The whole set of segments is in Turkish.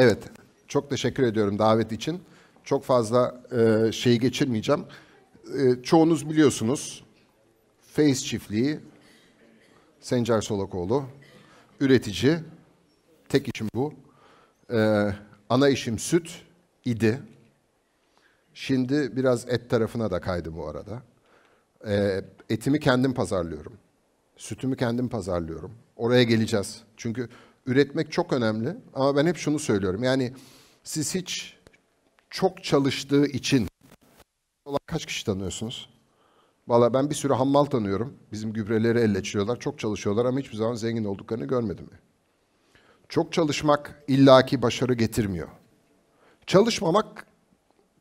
Evet, çok teşekkür ediyorum davet için. Çok fazla e, şeyi geçirmeyeceğim. E, çoğunuz biliyorsunuz, Face çiftliği, Sencer Solakoğlu, üretici, tek işim bu. E, ana işim süt idi. Şimdi biraz et tarafına da kaydı bu arada. E, etimi kendim pazarlıyorum. Sütümü kendim pazarlıyorum. Oraya geleceğiz. Çünkü üretmek çok önemli. Ama ben hep şunu söylüyorum. Yani siz hiç çok çalıştığı için kaç kişi tanıyorsunuz? Vallahi ben bir sürü hammal tanıyorum. Bizim gübreleri elleçiyorlar. Çok çalışıyorlar ama hiçbir zaman zengin olduklarını görmedim. Çok çalışmak illaki başarı getirmiyor. Çalışmamak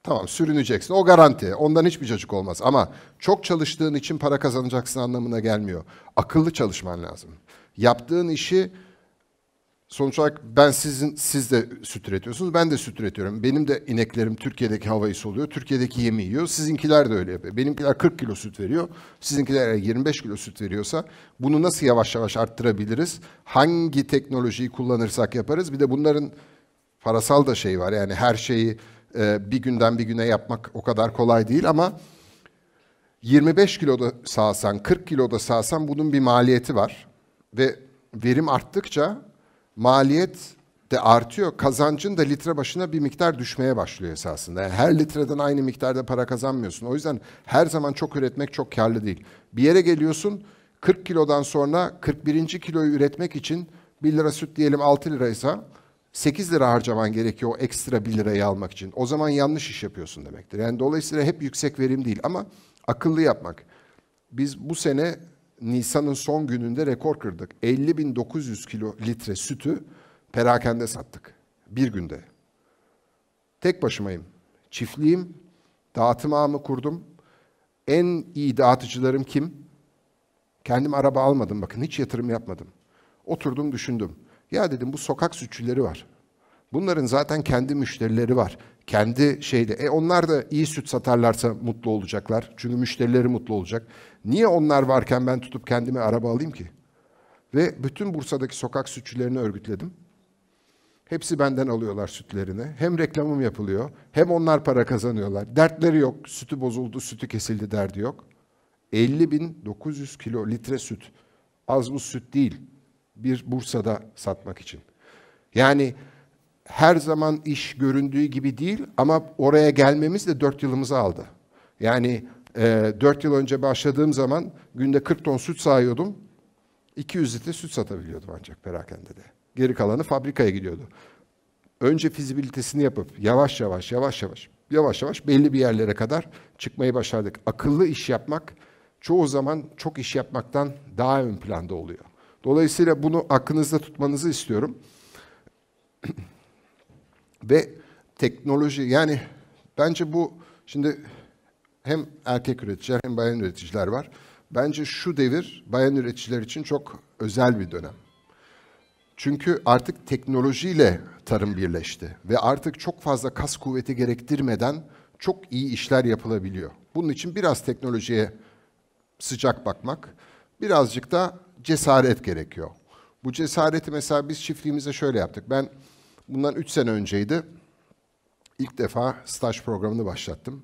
tamam sürüneceksin. O garanti. Ondan hiçbir çocuk olmaz. Ama çok çalıştığın için para kazanacaksın anlamına gelmiyor. Akıllı çalışman lazım. Yaptığın işi sonuç olarak ben sizin siz de süt üretiyorsunuz. Ben de süt üretiyorum. Benim de ineklerim Türkiye'deki havayı soluyor. Türkiye'deki yemi yiyor. Sizinkiler de öyle yapıyor. Benimkiler 40 kilo süt veriyor. Sizinkiler 25 kilo süt veriyorsa bunu nasıl yavaş yavaş arttırabiliriz? Hangi teknolojiyi kullanırsak yaparız. Bir de bunların parasal da şey var. Yani her şeyi e, bir günden bir güne yapmak o kadar kolay değil ama 25 kiloda sağsan, 40 kiloda sağsan bunun bir maliyeti var. Ve verim arttıkça maliyet de artıyor. Kazancın da litre başına bir miktar düşmeye başlıyor esasında. Yani her litreden aynı miktarda para kazanmıyorsun. O yüzden her zaman çok üretmek çok karlı değil. Bir yere geliyorsun 40 kilodan sonra 41. kiloyu üretmek için 1 lira süt diyelim 6 liraysa 8 lira harcaman gerekiyor o ekstra 1 lirayı almak için. O zaman yanlış iş yapıyorsun demektir. Yani dolayısıyla hep yüksek verim değil ama akıllı yapmak. Biz bu sene Nisan'ın son gününde rekor kırdık. 50.900 kilo litre sütü perakende sattık. Bir günde. Tek başımayım. Çiftliğim, dağıtım ağımı kurdum. En iyi dağıtıcılarım kim? Kendim araba almadım bakın hiç yatırım yapmadım. Oturdum düşündüm. Ya dedim bu sokak sütçüleri var. Bunların zaten kendi müşterileri var kendi şeyde. E onlar da iyi süt satarlarsa mutlu olacaklar. Çünkü müşterileri mutlu olacak. Niye onlar varken ben tutup kendime araba alayım ki? Ve bütün Bursa'daki sokak sütçülerini örgütledim. Hepsi benden alıyorlar sütlerini. Hem reklamım yapılıyor, hem onlar para kazanıyorlar. Dertleri yok, sütü bozuldu, sütü kesildi derdi yok. 50 bin 900 kilo litre süt. Az bu süt değil. Bir Bursa'da satmak için. Yani her zaman iş göründüğü gibi değil ama oraya gelmemiz de 4 yılımızı aldı. Yani e, 4 yıl önce başladığım zaman günde 40 ton süt sayıyordum. 200 litre süt satabiliyordum ancak perakende de. Geri kalanı fabrikaya gidiyordu. Önce fizibilitesini yapıp yavaş yavaş yavaş yavaş yavaş yavaş belli bir yerlere kadar çıkmayı başardık. Akıllı iş yapmak çoğu zaman çok iş yapmaktan daha ön planda oluyor. Dolayısıyla bunu aklınızda tutmanızı istiyorum ve teknoloji yani bence bu şimdi hem erkek üreticiler hem bayan üreticiler var. Bence şu devir bayan üreticiler için çok özel bir dönem. Çünkü artık teknolojiyle tarım birleşti ve artık çok fazla kas kuvveti gerektirmeden çok iyi işler yapılabiliyor. Bunun için biraz teknolojiye sıcak bakmak, birazcık da cesaret gerekiyor. Bu cesareti mesela biz çiftliğimize şöyle yaptık. Ben Bundan 3 sene önceydi. İlk defa staj programını başlattım.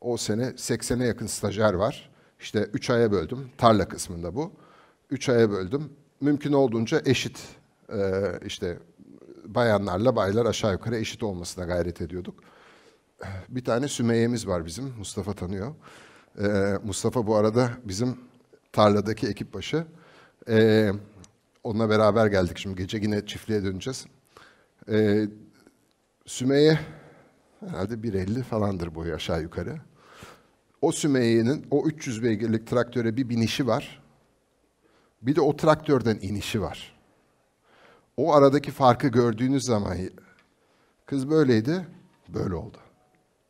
O sene 80'e yakın stajyer var. İşte 3 aya böldüm. Tarla kısmında bu. 3 aya böldüm. Mümkün olduğunca eşit e, işte bayanlarla baylar aşağı yukarı eşit olmasına gayret ediyorduk. Bir tane Sümeyye'miz var bizim. Mustafa tanıyor. E, Mustafa bu arada bizim tarladaki ekip başı. E, onunla beraber geldik şimdi. Gece yine çiftliğe döneceğiz. Ee, Sümeyye herhalde 1.50 falandır boyu aşağı yukarı. O Sümeyye'nin o 300 beygirlik traktöre bir binişi var. Bir de o traktörden inişi var. O aradaki farkı gördüğünüz zaman kız böyleydi, böyle oldu.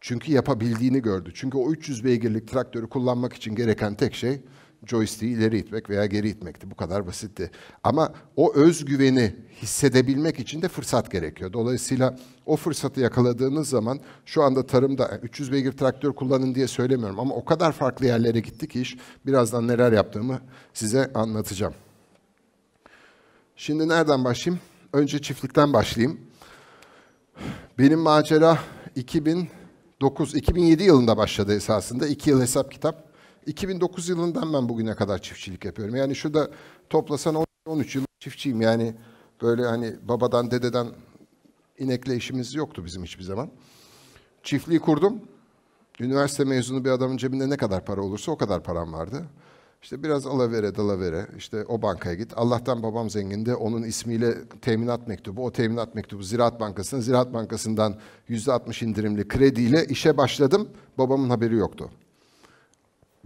Çünkü yapabildiğini gördü. Çünkü o 300 beygirlik traktörü kullanmak için gereken tek şey joystick'i ileri itmek veya geri itmekti. Bu kadar basitti. Ama o özgüveni hissedebilmek için de fırsat gerekiyor. Dolayısıyla o fırsatı yakaladığınız zaman şu anda tarımda 300 e, beygir traktör kullanın diye söylemiyorum ama o kadar farklı yerlere gittik ki iş. Birazdan neler yaptığımı size anlatacağım. Şimdi nereden başlayayım? Önce çiftlikten başlayayım. Benim macera 2009 2007 yılında başladı esasında. 2 yıl hesap kitap. 2009 yılından ben bugüne kadar çiftçilik yapıyorum. Yani şurada toplasan 13 yıl çiftçiyim. Yani böyle hani babadan dededen inekle işimiz yoktu bizim hiçbir zaman. Çiftliği kurdum. Üniversite mezunu bir adamın cebinde ne kadar para olursa o kadar param vardı. İşte biraz alavere dalavere işte o bankaya git. Allah'tan babam zengindi. Onun ismiyle teminat mektubu. O teminat mektubu Ziraat Bankası'nın. Ziraat Bankası'ndan %60 indirimli krediyle işe başladım. Babamın haberi yoktu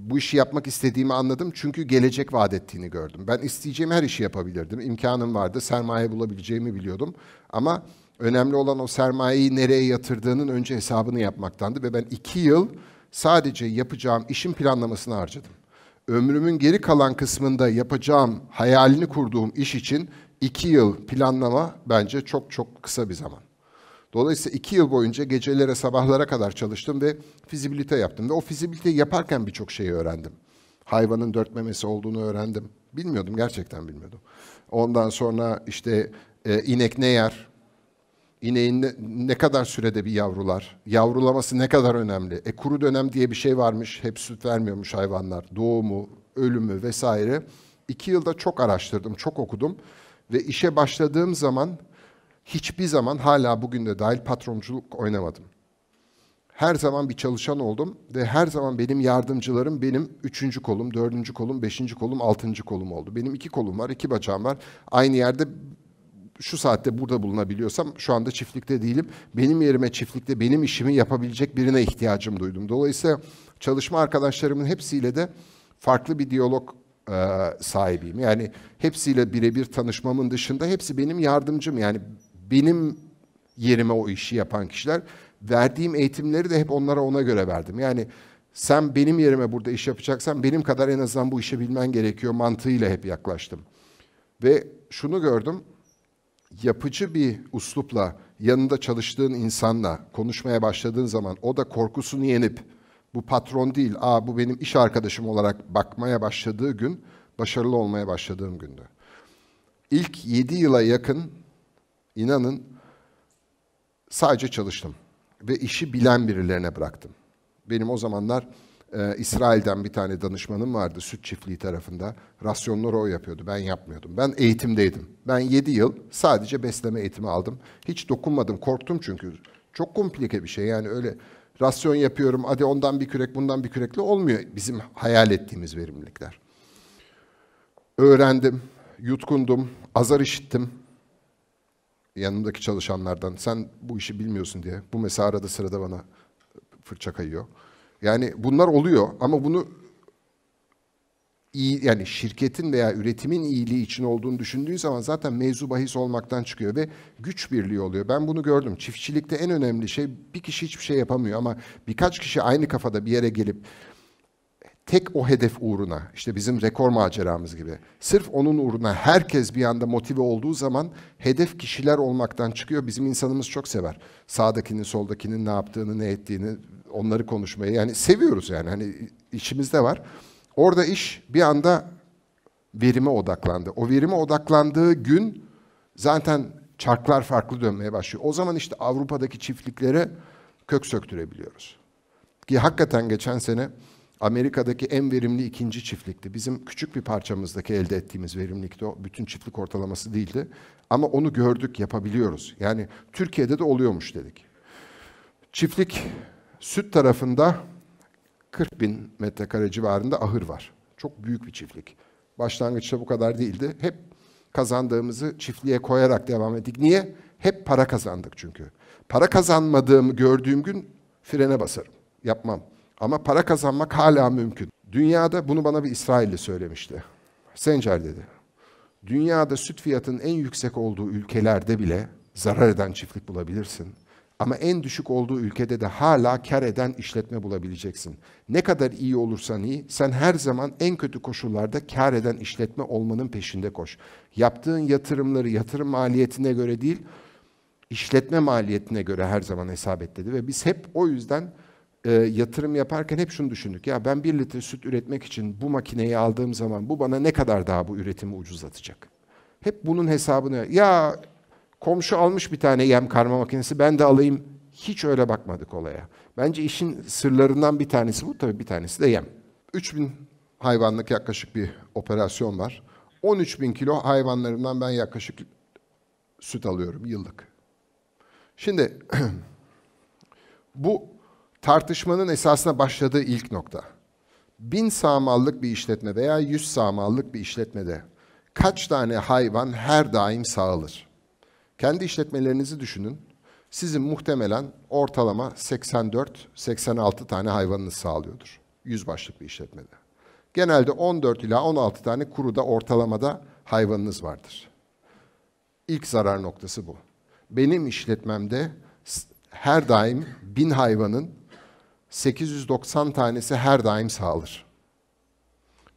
bu işi yapmak istediğimi anladım çünkü gelecek vaat ettiğini gördüm. Ben isteyeceğim her işi yapabilirdim. İmkanım vardı, sermaye bulabileceğimi biliyordum. Ama önemli olan o sermayeyi nereye yatırdığının önce hesabını yapmaktandı. Ve ben iki yıl sadece yapacağım işin planlamasını harcadım. Ömrümün geri kalan kısmında yapacağım, hayalini kurduğum iş için iki yıl planlama bence çok çok kısa bir zaman. Dolayısıyla iki yıl boyunca gecelere sabahlara kadar çalıştım ve fizibilite yaptım. Ve o fizibiliteyi yaparken birçok şeyi öğrendim. Hayvanın dört memesi olduğunu öğrendim. Bilmiyordum, gerçekten bilmiyordum. Ondan sonra işte e, inek ne yer, İneğin ne, ne kadar sürede bir yavrular, yavrulaması ne kadar önemli. E kuru dönem diye bir şey varmış, hep süt vermiyormuş hayvanlar. Doğumu, ölümü vesaire. İki yılda çok araştırdım, çok okudum. Ve işe başladığım zaman hiçbir zaman hala bugün de dahil patronculuk oynamadım. Her zaman bir çalışan oldum ve her zaman benim yardımcılarım benim üçüncü kolum, dördüncü kolum, beşinci kolum, altıncı kolum oldu. Benim iki kolum var, iki bacağım var. Aynı yerde şu saatte burada bulunabiliyorsam şu anda çiftlikte değilim. Benim yerime çiftlikte benim işimi yapabilecek birine ihtiyacım duydum. Dolayısıyla çalışma arkadaşlarımın hepsiyle de farklı bir diyalog e, sahibiyim. Yani hepsiyle birebir tanışmamın dışında hepsi benim yardımcım. Yani benim yerime o işi yapan kişiler. Verdiğim eğitimleri de hep onlara ona göre verdim. Yani sen benim yerime burada iş yapacaksan benim kadar en azından bu işi bilmen gerekiyor mantığıyla hep yaklaştım. Ve şunu gördüm. Yapıcı bir uslupla yanında çalıştığın insanla konuşmaya başladığın zaman o da korkusunu yenip bu patron değil, aa bu benim iş arkadaşım olarak bakmaya başladığı gün başarılı olmaya başladığım gündü. İlk 7 yıla yakın İnanın sadece çalıştım ve işi bilen birilerine bıraktım. Benim o zamanlar e, İsrail'den bir tane danışmanım vardı süt çiftliği tarafında. Rasyonları o yapıyordu, ben yapmıyordum. Ben eğitimdeydim. Ben 7 yıl sadece besleme eğitimi aldım. Hiç dokunmadım, korktum çünkü. Çok komplike bir şey yani öyle rasyon yapıyorum, hadi ondan bir kürek, bundan bir kürekle olmuyor bizim hayal ettiğimiz verimlilikler. Öğrendim, yutkundum, azar işittim yanımdaki çalışanlardan sen bu işi bilmiyorsun diye bu mesela arada sırada bana fırça kayıyor. Yani bunlar oluyor ama bunu iyi yani şirketin veya üretimin iyiliği için olduğunu düşündüğü zaman zaten mevzu bahis olmaktan çıkıyor ve güç birliği oluyor. Ben bunu gördüm. Çiftçilikte en önemli şey bir kişi hiçbir şey yapamıyor ama birkaç kişi aynı kafada bir yere gelip tek o hedef uğruna, işte bizim rekor maceramız gibi, sırf onun uğruna herkes bir anda motive olduğu zaman hedef kişiler olmaktan çıkıyor. Bizim insanımız çok sever. Sağdakinin, soldakinin ne yaptığını, ne ettiğini, onları konuşmayı. Yani seviyoruz yani. Hani içimizde var. Orada iş bir anda verime odaklandı. O verime odaklandığı gün zaten çarklar farklı dönmeye başlıyor. O zaman işte Avrupa'daki çiftliklere kök söktürebiliyoruz. Ki hakikaten geçen sene Amerika'daki en verimli ikinci çiftlikti. Bizim küçük bir parçamızdaki elde ettiğimiz verimlilikti. O bütün çiftlik ortalaması değildi. Ama onu gördük, yapabiliyoruz. Yani Türkiye'de de oluyormuş dedik. Çiftlik süt tarafında 40 bin metrekare civarında ahır var. Çok büyük bir çiftlik. Başlangıçta bu kadar değildi. Hep kazandığımızı çiftliğe koyarak devam ettik. Niye? Hep para kazandık çünkü. Para kazanmadığımı gördüğüm gün frene basarım. Yapmam. Ama para kazanmak hala mümkün. Dünyada bunu bana bir İsrailli söylemişti. Sencer dedi. Dünyada süt fiyatının en yüksek olduğu ülkelerde bile zarar eden çiftlik bulabilirsin. Ama en düşük olduğu ülkede de hala kar eden işletme bulabileceksin. Ne kadar iyi olursan iyi, sen her zaman en kötü koşullarda kar eden işletme olmanın peşinde koş. Yaptığın yatırımları yatırım maliyetine göre değil, işletme maliyetine göre her zaman hesap et dedi. Ve biz hep o yüzden e, yatırım yaparken hep şunu düşündük. Ya ben bir litre süt üretmek için bu makineyi aldığım zaman bu bana ne kadar daha bu üretimi ucuzlatacak? Hep bunun hesabını ya komşu almış bir tane yem karma makinesi ben de alayım. Hiç öyle bakmadık olaya. Bence işin sırlarından bir tanesi bu tabii bir tanesi de yem. 3000 hayvanlık yaklaşık bir operasyon var. 13 bin kilo hayvanlarından ben yaklaşık süt alıyorum yıllık. Şimdi bu tartışmanın esasına başladığı ilk nokta. Bin sağmallık bir işletme veya yüz sağmallık bir işletmede kaç tane hayvan her daim sağılır? Kendi işletmelerinizi düşünün. Sizin muhtemelen ortalama 84-86 tane hayvanınız sağlıyordur. Yüz başlık bir işletmede. Genelde 14 ila 16 tane kuru da ortalamada hayvanınız vardır. İlk zarar noktası bu. Benim işletmemde her daim bin hayvanın 890 tanesi her daim sağlar.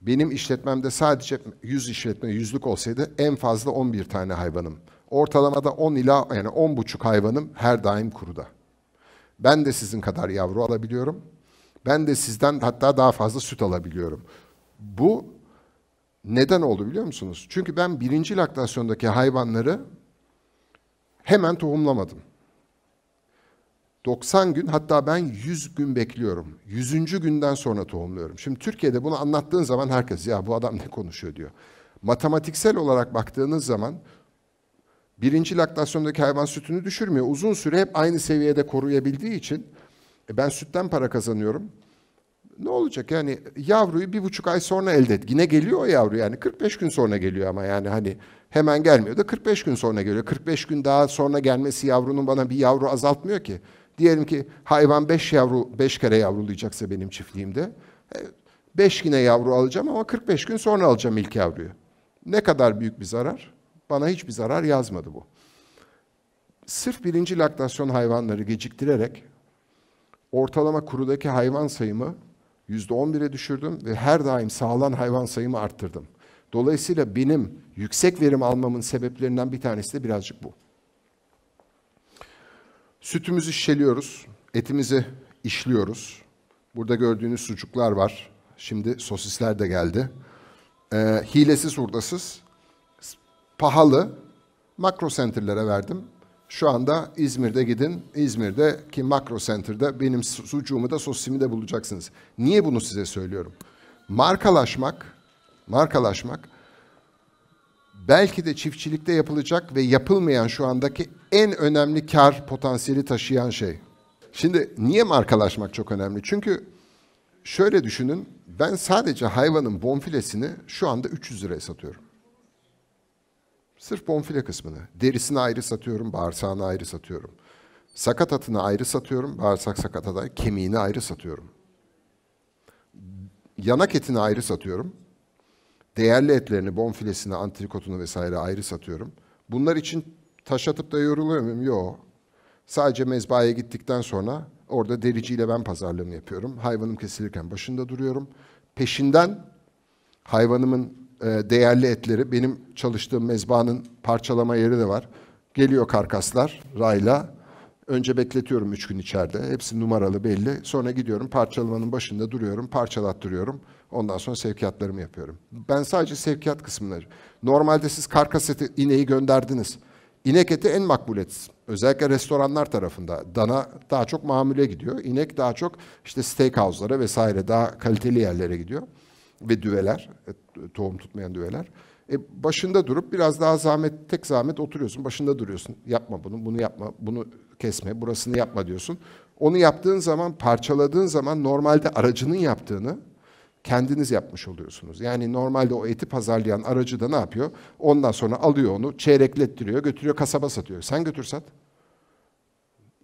Benim işletmemde sadece 100 işletme, yüzlük olsaydı en fazla 11 tane hayvanım. Ortalamada 10 ila yani 10 buçuk hayvanım her daim kuruda. Ben de sizin kadar yavru alabiliyorum. Ben de sizden hatta daha fazla süt alabiliyorum. Bu neden oldu biliyor musunuz? Çünkü ben birinci laktasyondaki hayvanları hemen tohumlamadım. 90 gün hatta ben 100 gün bekliyorum. 100. günden sonra tohumluyorum. Şimdi Türkiye'de bunu anlattığın zaman herkes ya bu adam ne konuşuyor diyor. Matematiksel olarak baktığınız zaman birinci laktasyondaki hayvan sütünü düşürmüyor. Uzun süre hep aynı seviyede koruyabildiği için e ben sütten para kazanıyorum. Ne olacak yani yavruyu bir buçuk ay sonra elde et. Yine geliyor o yavru yani 45 gün sonra geliyor ama yani hani hemen gelmiyor da 45 gün sonra geliyor. 45 gün daha sonra gelmesi yavrunun bana bir yavru azaltmıyor ki. Diyelim ki hayvan beş yavru 5 kere yavrulayacaksa benim çiftliğimde e, beş yine yavru alacağım ama 45 gün sonra alacağım ilk yavruyu. Ne kadar büyük bir zarar? Bana hiçbir zarar yazmadı bu. Sırf birinci laktasyon hayvanları geciktirerek ortalama kurudaki hayvan sayımı yüzde on %11'e düşürdüm ve her daim sağlan hayvan sayımı arttırdım. Dolayısıyla benim yüksek verim almamın sebeplerinden bir tanesi de birazcık bu. Sütümüzü şişeliyoruz, etimizi işliyoruz. Burada gördüğünüz sucuklar var. Şimdi sosisler de geldi. Ee, hilesiz hurdasız, pahalı makro center'lere verdim. Şu anda İzmir'de gidin. İzmir'de ki makro center'da benim sucuğumu da sosisimi de bulacaksınız. Niye bunu size söylüyorum? Markalaşmak, markalaşmak belki de çiftçilikte yapılacak ve yapılmayan şu andaki en önemli kar potansiyeli taşıyan şey. Şimdi niye markalaşmak çok önemli? Çünkü şöyle düşünün, ben sadece hayvanın bonfilesini şu anda 300 liraya satıyorum. Sırf bonfile kısmını. Derisini ayrı satıyorum, bağırsağını ayrı satıyorum. Sakat atını ayrı satıyorum, bağırsak sakat aday, kemiğini ayrı satıyorum. Yanak etini ayrı satıyorum. Değerli etlerini, bonfilesini, antrikotunu vesaire ayrı satıyorum. Bunlar için taş atıp da yoruluyor muyum? Yok. Sadece mezbahaya gittikten sonra orada dericiyle ben pazarlığımı yapıyorum. Hayvanım kesilirken başında duruyorum. Peşinden hayvanımın e, değerli etleri, benim çalıştığım mezbahanın parçalama yeri de var. Geliyor karkaslar rayla. Önce bekletiyorum üç gün içeride. Hepsi numaralı belli. Sonra gidiyorum parçalamanın başında duruyorum, parçalattırıyorum. Ondan sonra sevkiyatlarımı yapıyorum. Ben sadece sevkiyat kısımları. Normalde siz karkaseti ineği gönderdiniz. İnek eti en makbul et. Özellikle restoranlar tarafında. Dana daha çok mamule gidiyor. İnek daha çok işte steakhouse'lara vesaire daha kaliteli yerlere gidiyor. Ve düveler, e, tohum tutmayan düveler. E başında durup biraz daha zahmet, tek zahmet oturuyorsun. Başında duruyorsun. Yapma bunu, bunu yapma, bunu kesme, burasını yapma diyorsun. Onu yaptığın zaman, parçaladığın zaman normalde aracının yaptığını kendiniz yapmış oluyorsunuz. Yani normalde o eti pazarlayan aracı da ne yapıyor? Ondan sonra alıyor onu, çeyreklettiriyor, götürüyor kasaba satıyor. Sen götür sat.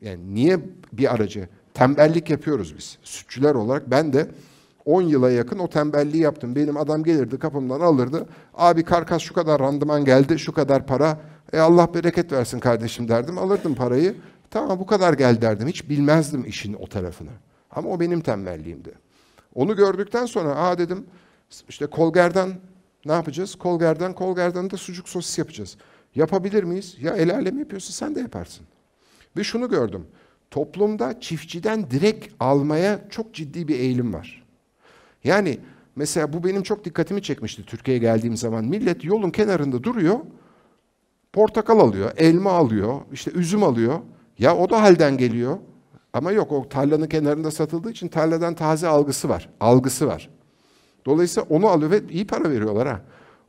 Yani niye bir aracı? Tembellik yapıyoruz biz. Sütçüler olarak ben de 10 yıla yakın o tembelliği yaptım. Benim adam gelirdi kapımdan alırdı. Abi karkas şu kadar randıman geldi, şu kadar para. E Allah bereket versin kardeşim derdim. Alırdım parayı. Tamam bu kadar gel derdim. Hiç bilmezdim işin o tarafını. Ama o benim tembelliğimdi. Onu gördükten sonra aa dedim işte Kolger'den ne yapacağız? Kolger'den, Kolger'den de sucuk sosis yapacağız. Yapabilir miyiz? Ya el alem yapıyorsa sen de yaparsın. Ve şunu gördüm. Toplumda çiftçiden direkt almaya çok ciddi bir eğilim var. Yani mesela bu benim çok dikkatimi çekmişti Türkiye'ye geldiğim zaman. Millet yolun kenarında duruyor. Portakal alıyor, elma alıyor, işte üzüm alıyor. Ya o da halden geliyor. Ama yok o tarlanın kenarında satıldığı için tarladan taze algısı var. Algısı var. Dolayısıyla onu alıyor ve iyi para veriyorlar ha.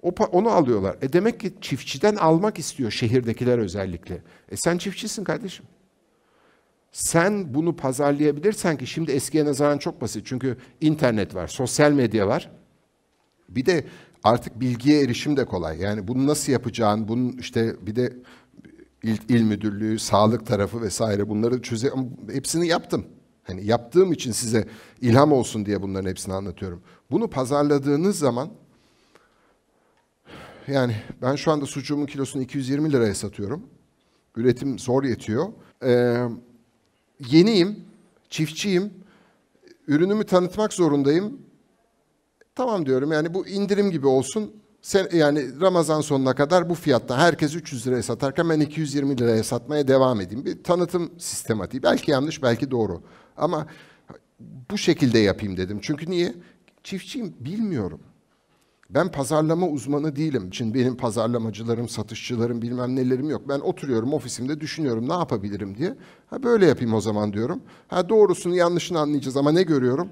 O, onu alıyorlar. E demek ki çiftçiden almak istiyor şehirdekiler özellikle. E sen çiftçisin kardeşim. Sen bunu pazarlayabilirsen ki şimdi eskiye nazaran çok basit. Çünkü internet var, sosyal medya var. Bir de artık bilgiye erişim de kolay. Yani bunu nasıl yapacağın, bunun işte bir de il, il müdürlüğü, sağlık tarafı vesaire bunları çöze hepsini yaptım. Hani yaptığım için size ilham olsun diye bunların hepsini anlatıyorum. Bunu pazarladığınız zaman yani ben şu anda sucuğumun kilosunu 220 liraya satıyorum. Üretim zor yetiyor. Ee, yeniyim, çiftçiyim. Ürünümü tanıtmak zorundayım. Tamam diyorum yani bu indirim gibi olsun. Sen, yani Ramazan sonuna kadar bu fiyatta herkes 300 liraya satarken ben 220 liraya satmaya devam edeyim. Bir tanıtım sistematiği. Belki yanlış, belki doğru. Ama bu şekilde yapayım dedim. Çünkü niye? Çiftçiyim, bilmiyorum. Ben pazarlama uzmanı değilim. Şimdi benim pazarlamacılarım, satışçılarım bilmem nelerim yok. Ben oturuyorum ofisimde düşünüyorum ne yapabilirim diye. Ha böyle yapayım o zaman diyorum. Ha doğrusunu yanlışını anlayacağız ama ne görüyorum?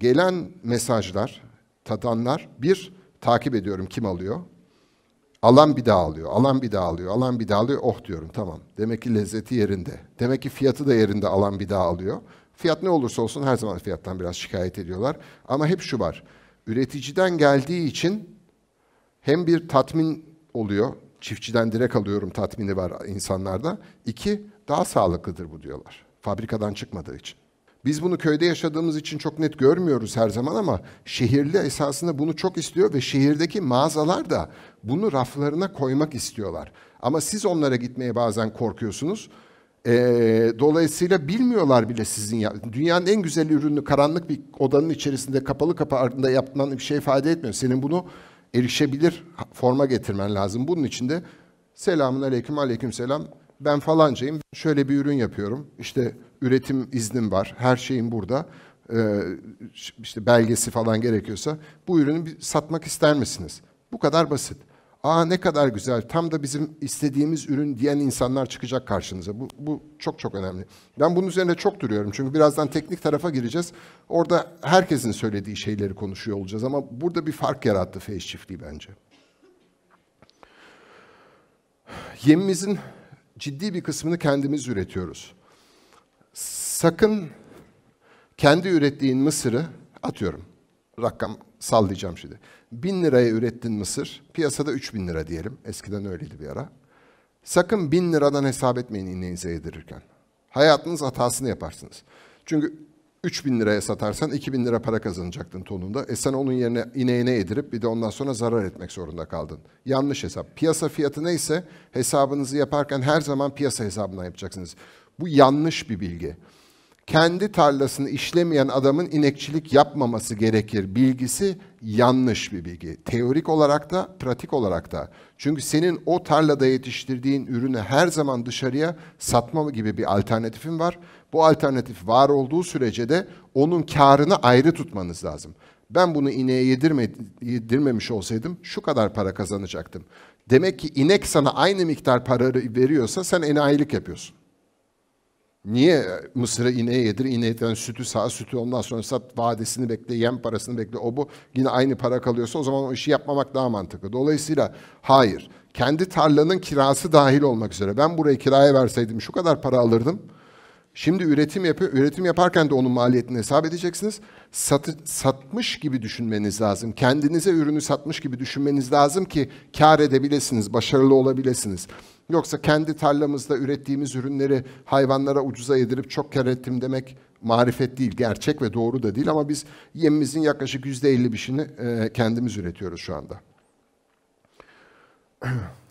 Gelen mesajlar, tadanlar bir Takip ediyorum kim alıyor. Alan bir daha alıyor, alan bir daha alıyor, alan bir daha alıyor. Oh diyorum tamam. Demek ki lezzeti yerinde. Demek ki fiyatı da yerinde alan bir daha alıyor. Fiyat ne olursa olsun her zaman fiyattan biraz şikayet ediyorlar. Ama hep şu var. Üreticiden geldiği için hem bir tatmin oluyor. Çiftçiden direkt alıyorum tatmini var insanlarda. İki, daha sağlıklıdır bu diyorlar. Fabrikadan çıkmadığı için. Biz bunu köyde yaşadığımız için çok net görmüyoruz her zaman ama şehirli esasında bunu çok istiyor ve şehirdeki mağazalar da bunu raflarına koymak istiyorlar. Ama siz onlara gitmeye bazen korkuyorsunuz. E, dolayısıyla bilmiyorlar bile sizin ya dünyanın en güzel ürünü karanlık bir odanın içerisinde kapalı kapı ardında yapman bir şey ifade etmiyor. Senin bunu erişebilir forma getirmen lazım. Bunun için de selamun aleyküm aleyküm selam ben falancayım, şöyle bir ürün yapıyorum. İşte üretim iznim var, her şeyim burada. Ee, işte belgesi falan gerekiyorsa bu ürünü bir satmak ister misiniz? Bu kadar basit. Aa ne kadar güzel, tam da bizim istediğimiz ürün diyen insanlar çıkacak karşınıza. Bu, bu çok çok önemli. Ben bunun üzerine çok duruyorum çünkü birazdan teknik tarafa gireceğiz. Orada herkesin söylediği şeyleri konuşuyor olacağız ama burada bir fark yarattı face çiftliği bence. Yemimizin ciddi bir kısmını kendimiz üretiyoruz. Sakın kendi ürettiğin mısırı atıyorum. Rakam sallayacağım şimdi. Bin liraya ürettin mısır, piyasada üç bin lira diyelim. Eskiden öyleydi bir ara. Sakın bin liradan hesap etmeyin ineğinize yedirirken. Hayatınız hatasını yaparsınız. Çünkü 3000 liraya satarsan 2000 lira para kazanacaktın tonunda. E sen onun yerine ineğine edirip bir de ondan sonra zarar etmek zorunda kaldın. Yanlış hesap. Piyasa fiyatı neyse hesabınızı yaparken her zaman piyasa hesabından yapacaksınız. Bu yanlış bir bilgi. Kendi tarlasını işlemeyen adamın inekçilik yapmaması gerekir bilgisi yanlış bir bilgi. Teorik olarak da, pratik olarak da. Çünkü senin o tarlada yetiştirdiğin ürünü her zaman dışarıya satma gibi bir alternatifin var bu alternatif var olduğu sürece de onun karını ayrı tutmanız lazım. Ben bunu ineğe yedirme, yedirmemiş olsaydım şu kadar para kazanacaktım. Demek ki inek sana aynı miktar parayı veriyorsa sen enayilik yapıyorsun. Niye mısırı ineğe yedir, ineğden sütü sağ, sütü ondan sonra sat, vadesini bekle, yem parasını bekle, o bu. Yine aynı para kalıyorsa o zaman o işi yapmamak daha mantıklı. Dolayısıyla hayır, kendi tarlanın kirası dahil olmak üzere. Ben burayı kiraya verseydim şu kadar para alırdım. Şimdi üretim yapıyor. Üretim yaparken de onun maliyetini hesap edeceksiniz. Satı, satmış gibi düşünmeniz lazım. Kendinize ürünü satmış gibi düşünmeniz lazım ki kar edebilirsiniz, başarılı olabilirsiniz. Yoksa kendi tarlamızda ürettiğimiz ürünleri hayvanlara ucuza yedirip çok kar ettim demek marifet değil, gerçek ve doğru da değil ama biz yemimizin yaklaşık yüzde elli bişini kendimiz üretiyoruz şu anda.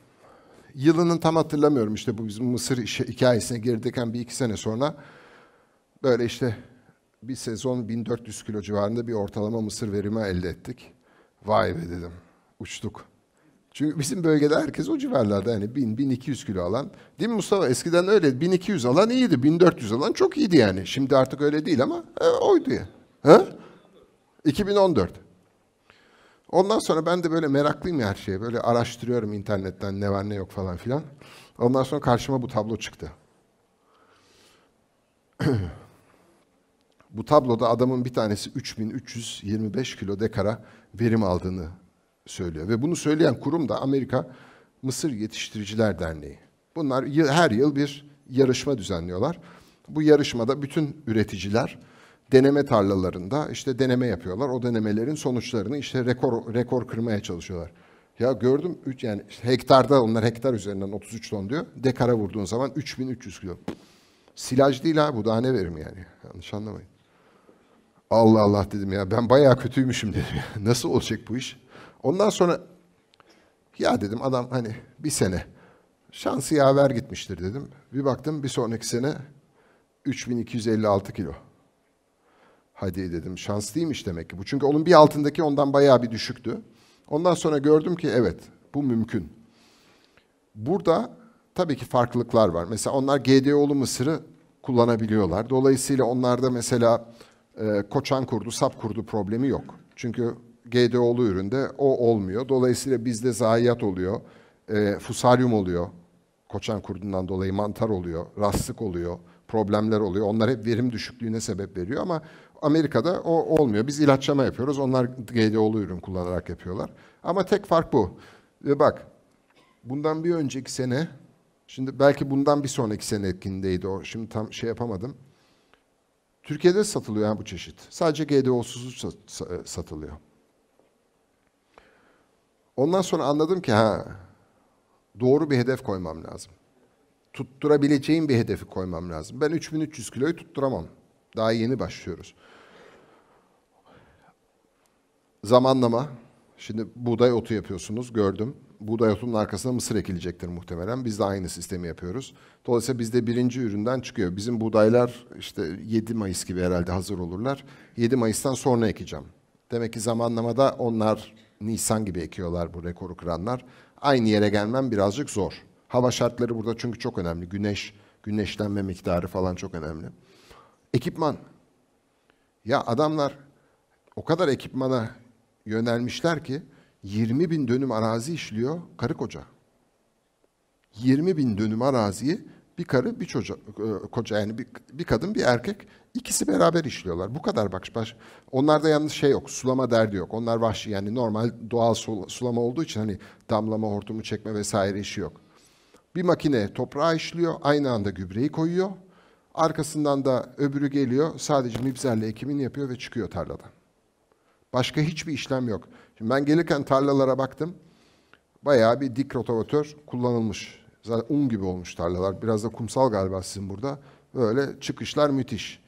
Yılının tam hatırlamıyorum işte bu bizim Mısır işi, hikayesine girdikten bir iki sene sonra böyle işte bir sezon 1400 kilo civarında bir ortalama mısır verimi elde ettik. Vay be dedim. Uçtuk. Çünkü bizim bölgede herkes o civarlarda yani 1000-1200 kilo alan. Değil mi Mustafa? Eskiden öyle 1200 alan iyiydi, 1400 alan çok iyiydi yani. Şimdi artık öyle değil ama e, oydu ya. Ha? 2014. Ondan sonra ben de böyle meraklıyım her şeye. Böyle araştırıyorum internetten ne var ne yok falan filan. Ondan sonra karşıma bu tablo çıktı. bu tabloda adamın bir tanesi 3325 kilo dekara verim aldığını söylüyor. Ve bunu söyleyen kurum da Amerika Mısır Yetiştiriciler Derneği. Bunlar her yıl bir yarışma düzenliyorlar. Bu yarışmada bütün üreticiler deneme tarlalarında işte deneme yapıyorlar. O denemelerin sonuçlarını işte rekor rekor kırmaya çalışıyorlar. Ya gördüm 3 yani işte hektarda onlar hektar üzerinden 33 ton diyor. Dekara vurduğun zaman 3300 kilo. Silaj değil ha bu daha ne verim yani. Yanlış anlamayın. Allah Allah dedim ya ben bayağı kötüymüşüm dedim. Nasıl olacak bu iş? Ondan sonra ya dedim adam hani bir sene şansı yaver gitmiştir dedim. Bir baktım bir sonraki sene 3256 kilo hadi dedim şanslıymış demek ki bu. Çünkü onun bir altındaki ondan bayağı bir düşüktü. Ondan sonra gördüm ki evet bu mümkün. Burada tabii ki farklılıklar var. Mesela onlar GDO'lu mısırı kullanabiliyorlar. Dolayısıyla onlarda mesela e, koçan kurdu, sap kurdu problemi yok. Çünkü GDO'lu üründe o olmuyor. Dolayısıyla bizde zayiat oluyor, e, fusaryum oluyor. Koçan kurdundan dolayı mantar oluyor, rastlık oluyor, problemler oluyor. Onlar hep verim düşüklüğüne sebep veriyor ama Amerika'da o olmuyor. Biz ilaçlama yapıyoruz. Onlar GDO'lu ürün kullanarak yapıyorlar. Ama tek fark bu. Ve bak bundan bir önceki sene şimdi belki bundan bir sonraki sene etkindeydi o. Şimdi tam şey yapamadım. Türkiye'de satılıyor yani bu çeşit. Sadece GDO'suz e, satılıyor. Ondan sonra anladım ki ha doğru bir hedef koymam lazım. Tutturabileceğim bir hedefi koymam lazım. Ben 3300 kiloyu tutturamam. Daha yeni başlıyoruz. Zamanlama. Şimdi buğday otu yapıyorsunuz gördüm. Buğday otunun arkasına mısır ekilecektir muhtemelen. Biz de aynı sistemi yapıyoruz. Dolayısıyla bizde birinci üründen çıkıyor. Bizim buğdaylar işte 7 Mayıs gibi herhalde hazır olurlar. 7 Mayıs'tan sonra ekeceğim. Demek ki zamanlamada onlar Nisan gibi ekiyorlar bu rekoru kıranlar. Aynı yere gelmem birazcık zor. Hava şartları burada çünkü çok önemli. Güneş, güneşlenme miktarı falan çok önemli. Ekipman. Ya adamlar o kadar ekipmana yönelmişler ki 20 bin dönüm arazi işliyor karı koca. 20 bin dönüm araziyi bir karı bir çoca, e, koca yani bir, bir kadın bir erkek ikisi beraber işliyorlar. Bu kadar bak baş. Onlarda yalnız şey yok sulama derdi yok. Onlar vahşi yani normal doğal sulama olduğu için hani damlama hortumu çekme vesaire işi yok. Bir makine toprağı işliyor aynı anda gübreyi koyuyor Arkasından da öbürü geliyor, sadece mibzerle ekimini yapıyor ve çıkıyor tarladan. Başka hiçbir işlem yok. Şimdi ben gelirken tarlalara baktım. Bayağı bir dik rotavatör kullanılmış. Zaten un gibi olmuş tarlalar. Biraz da kumsal galiba sizin burada. Böyle çıkışlar müthiş.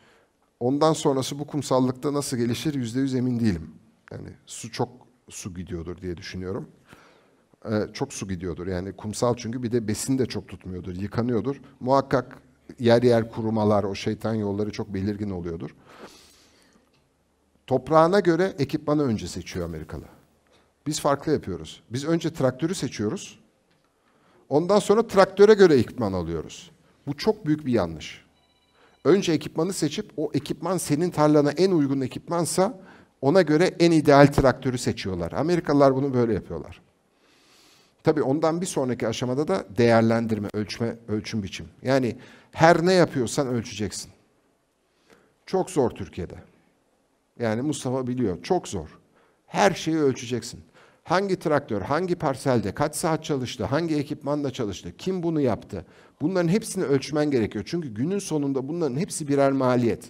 Ondan sonrası bu kumsallıkta nasıl gelişir yüzde yüz emin değilim. Yani su çok su gidiyordur diye düşünüyorum. Ee, çok su gidiyordur. Yani kumsal çünkü bir de besin de çok tutmuyordur, yıkanıyordur. Muhakkak yer yer kurumalar, o şeytan yolları çok belirgin oluyordur. Toprağına göre ekipmanı önce seçiyor Amerikalı. Biz farklı yapıyoruz. Biz önce traktörü seçiyoruz. Ondan sonra traktöre göre ekipman alıyoruz. Bu çok büyük bir yanlış. Önce ekipmanı seçip o ekipman senin tarlana en uygun ekipmansa ona göre en ideal traktörü seçiyorlar. Amerikalılar bunu böyle yapıyorlar. Tabii ondan bir sonraki aşamada da değerlendirme, ölçme, ölçüm biçim. Yani her ne yapıyorsan ölçeceksin. Çok zor Türkiye'de. Yani Mustafa biliyor çok zor. Her şeyi ölçeceksin. Hangi traktör, hangi parselde, kaç saat çalıştı, hangi ekipmanla çalıştı, kim bunu yaptı? Bunların hepsini ölçmen gerekiyor. Çünkü günün sonunda bunların hepsi birer maliyet.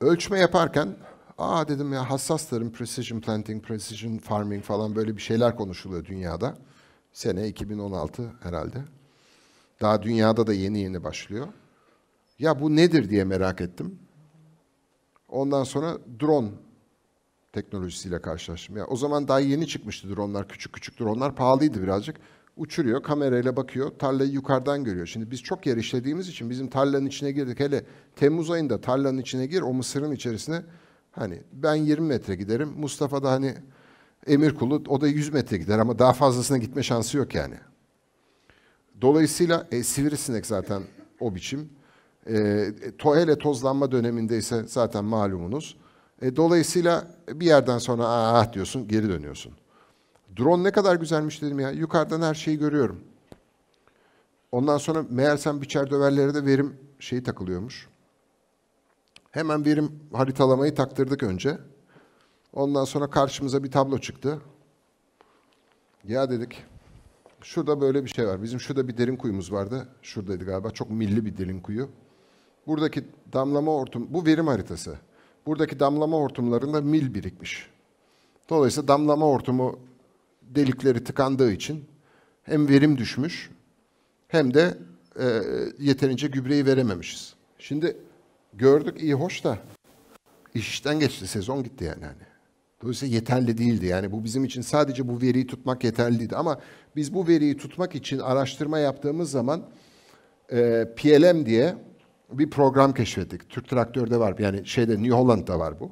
Ölçme yaparken, aa dedim ya hassas tarım, precision planting, precision farming falan böyle bir şeyler konuşuluyor dünyada. Sene 2016 herhalde. Daha dünyada da yeni yeni başlıyor. Ya bu nedir diye merak ettim. Ondan sonra drone teknolojisiyle karşılaştım. Ya o zaman daha yeni çıkmıştı dronlar, küçük küçük dronlar pahalıydı birazcık. Uçuruyor, kamerayla bakıyor, tarlayı yukarıdan görüyor. Şimdi biz çok yer işlediğimiz için bizim tarlanın içine girdik. Hele Temmuz ayında tarlanın içine gir, o mısırın içerisine hani ben 20 metre giderim, Mustafa da hani emir kulu o da 100 metre gider ama daha fazlasına gitme şansı yok yani. Dolayısıyla e, sivrisinek zaten o biçim. E, hele tozlanma döneminde ise zaten malumunuz. E, dolayısıyla bir yerden sonra ah diyorsun geri dönüyorsun. Drone ne kadar güzelmiş dedim ya. Yukarıdan her şeyi görüyorum. Ondan sonra meğersem biçer döverlere de verim şeyi takılıyormuş. Hemen verim haritalamayı taktırdık önce. Ondan sonra karşımıza bir tablo çıktı. Ya dedik, şurada böyle bir şey var. Bizim şurada bir derin kuyumuz vardı. Şuradaydı galiba. Çok milli bir derin kuyu. Buradaki damlama hortum, bu verim haritası. Buradaki damlama hortumlarında mil birikmiş. Dolayısıyla damlama hortumu delikleri tıkandığı için hem verim düşmüş hem de e, yeterince gübreyi verememişiz. Şimdi gördük iyi hoş da işten geçti sezon gitti yani. yani. Dolayısıyla yeterli değildi. Yani bu bizim için sadece bu veriyi tutmak yeterliydi. Ama biz bu veriyi tutmak için araştırma yaptığımız zaman e, PLM diye bir program keşfettik. Türk Traktör'de var. Yani şeyde New Holland'da var bu.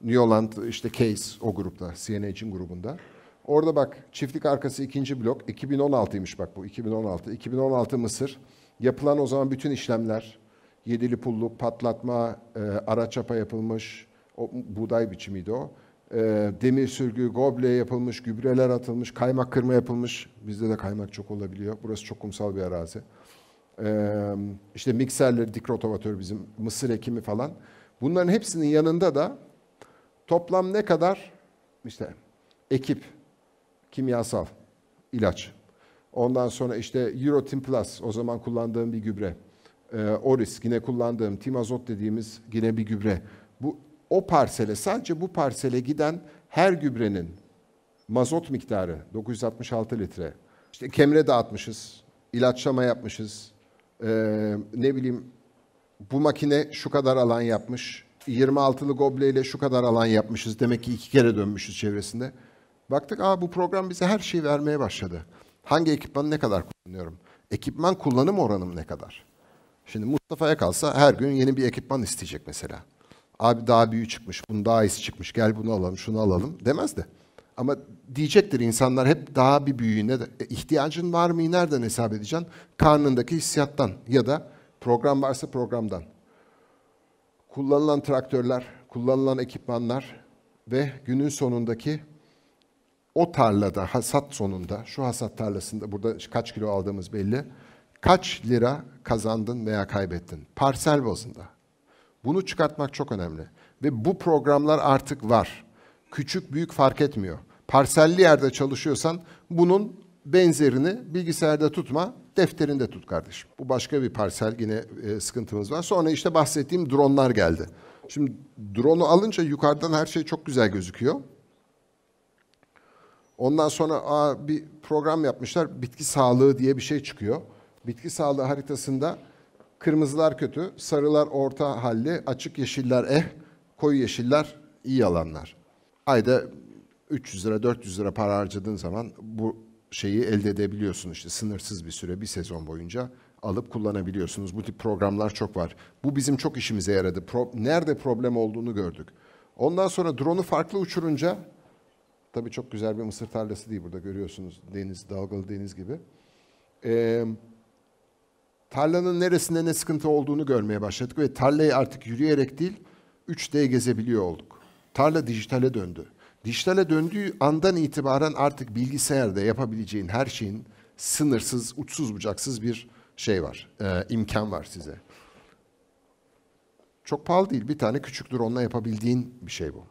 New Holland işte Case o grupta. CNH'in grubunda. Orada bak çiftlik arkası ikinci blok 2016'ymış bak bu 2016. 2016 Mısır. Yapılan o zaman bütün işlemler yedili pullu patlatma, e, ara çapa yapılmış, o, buğday biçimiydi o. E, demir sürgü, goble yapılmış, gübreler atılmış, kaymak kırma yapılmış. Bizde de kaymak çok olabiliyor. Burası çok kumsal bir arazi işte mikserleri, dikrotomatör bizim, mısır ekimi falan. Bunların hepsinin yanında da toplam ne kadar işte ekip, kimyasal, ilaç. Ondan sonra işte Eurotin Plus o zaman kullandığım bir gübre. Oris yine kullandığım timazot dediğimiz yine bir gübre. Bu o parsele sadece bu parsele giden her gübrenin mazot miktarı 966 litre. İşte kemre dağıtmışız, ilaçlama yapmışız, e, ne bileyim bu makine şu kadar alan yapmış. 26'lı gobleyle şu kadar alan yapmışız. Demek ki iki kere dönmüşüz çevresinde. Baktık aa bu program bize her şeyi vermeye başladı. Hangi ekipmanı ne kadar kullanıyorum? Ekipman kullanım oranım ne kadar? Şimdi Mustafa'ya kalsa her gün yeni bir ekipman isteyecek mesela. Abi daha büyüğü çıkmış, bunun daha iyisi çıkmış, gel bunu alalım, şunu alalım demez de. Ama diyecektir insanlar hep daha bir büyüğüne de e, ihtiyacın var mı? Nereden hesap edeceksin? Karnındaki hissiyattan ya da program varsa programdan. Kullanılan traktörler, kullanılan ekipmanlar ve günün sonundaki o tarlada, hasat sonunda, şu hasat tarlasında burada kaç kilo aldığımız belli. Kaç lira kazandın veya kaybettin? Parsel bazında. Bunu çıkartmak çok önemli. Ve bu programlar artık var. Küçük büyük fark etmiyor parselli yerde çalışıyorsan bunun benzerini bilgisayarda tutma, defterinde tut kardeşim. Bu başka bir parsel yine e, sıkıntımız var. Sonra işte bahsettiğim dronlar geldi. Şimdi drone'u alınca yukarıdan her şey çok güzel gözüküyor. Ondan sonra aa, bir program yapmışlar. Bitki sağlığı diye bir şey çıkıyor. Bitki sağlığı haritasında kırmızılar kötü, sarılar orta halli, açık yeşiller eh, koyu yeşiller iyi alanlar. Ayda 300 lira 400 lira para harcadığın zaman bu şeyi elde edebiliyorsun işte sınırsız bir süre bir sezon boyunca alıp kullanabiliyorsunuz. Bu tip programlar çok var. Bu bizim çok işimize yaradı. Pro nerede problem olduğunu gördük. Ondan sonra drone'u farklı uçurunca tabii çok güzel bir mısır tarlası değil burada görüyorsunuz deniz dalgalı deniz gibi. Ee, tarlanın neresinde ne sıkıntı olduğunu görmeye başladık ve tarlayı artık yürüyerek değil 3D gezebiliyor olduk. Tarla dijitale döndü. Dijitale döndüğü andan itibaren artık bilgisayarda yapabileceğin her şeyin sınırsız, uçsuz bucaksız bir şey var, e, imkan var size. Çok pahalı değil, bir tane küçük drone'la yapabildiğin bir şey bu.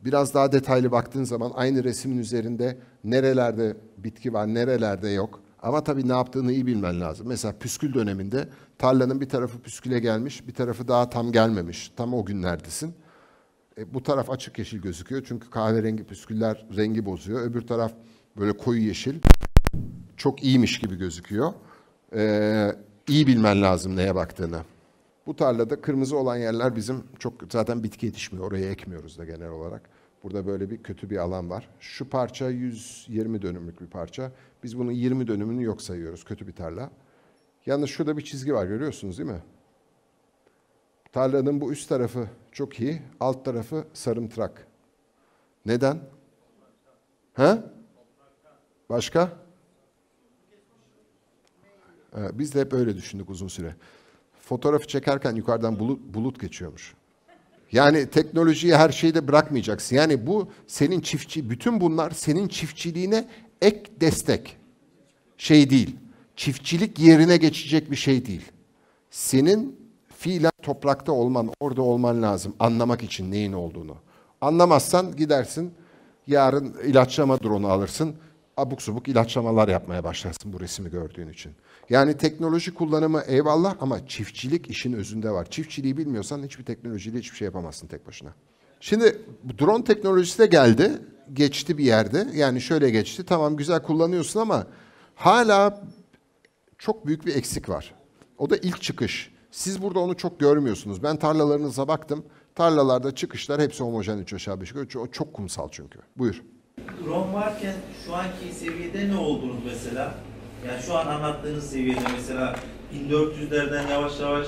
Biraz daha detaylı baktığın zaman aynı resmin üzerinde nerelerde bitki var, nerelerde yok ama tabii ne yaptığını iyi bilmen lazım. Mesela püskül döneminde tarlanın bir tarafı püsküle gelmiş, bir tarafı daha tam gelmemiş. Tam o günlerdesin. E, bu taraf açık yeşil gözüküyor çünkü kahverengi püsküller rengi bozuyor. Öbür taraf böyle koyu yeşil. Çok iyiymiş gibi gözüküyor. E, iyi bilmen lazım neye baktığını. Bu tarlada kırmızı olan yerler bizim çok zaten bitki yetişmiyor. Oraya ekmiyoruz da genel olarak. Burada böyle bir kötü bir alan var. Şu parça 120 dönümlük bir parça. Biz bunun 20 dönümünü yok sayıyoruz. Kötü bir tarla. Yalnız şurada bir çizgi var görüyorsunuz değil mi? Tarlanın bu üst tarafı çok iyi. Alt tarafı sarımtırak. Neden? Ha? Başka? Ee, biz de hep öyle düşündük uzun süre. Fotoğrafı çekerken yukarıdan bulut, bulut geçiyormuş. Yani teknolojiyi her şeyde bırakmayacaksın. Yani bu senin çiftçi, bütün bunlar senin çiftçiliğine ek destek. Şey değil. Çiftçilik yerine geçecek bir şey değil. Senin fiilen toprakta olman, orada olman lazım. Anlamak için neyin olduğunu. Anlamazsan gidersin, yarın ilaçlama dronu alırsın. Abuk subuk ilaçlamalar yapmaya başlarsın bu resmi gördüğün için. Yani teknoloji kullanımı eyvallah ama çiftçilik işin özünde var. Çiftçiliği bilmiyorsan hiçbir teknolojiyle hiçbir şey yapamazsın tek başına. Şimdi drone teknolojisi de geldi. Geçti bir yerde. Yani şöyle geçti. Tamam güzel kullanıyorsun ama hala çok büyük bir eksik var. O da ilk çıkış. Siz burada onu çok görmüyorsunuz. Ben tarlalarınıza baktım. Tarlalarda çıkışlar hepsi homojen 3 aşağı 5 yukarı. O çok kumsal çünkü. Buyur. Drone varken şu anki seviyede ne oldunuz mesela? Yani şu an anlattığınız seviyede mesela 1400'lerden yavaş yavaş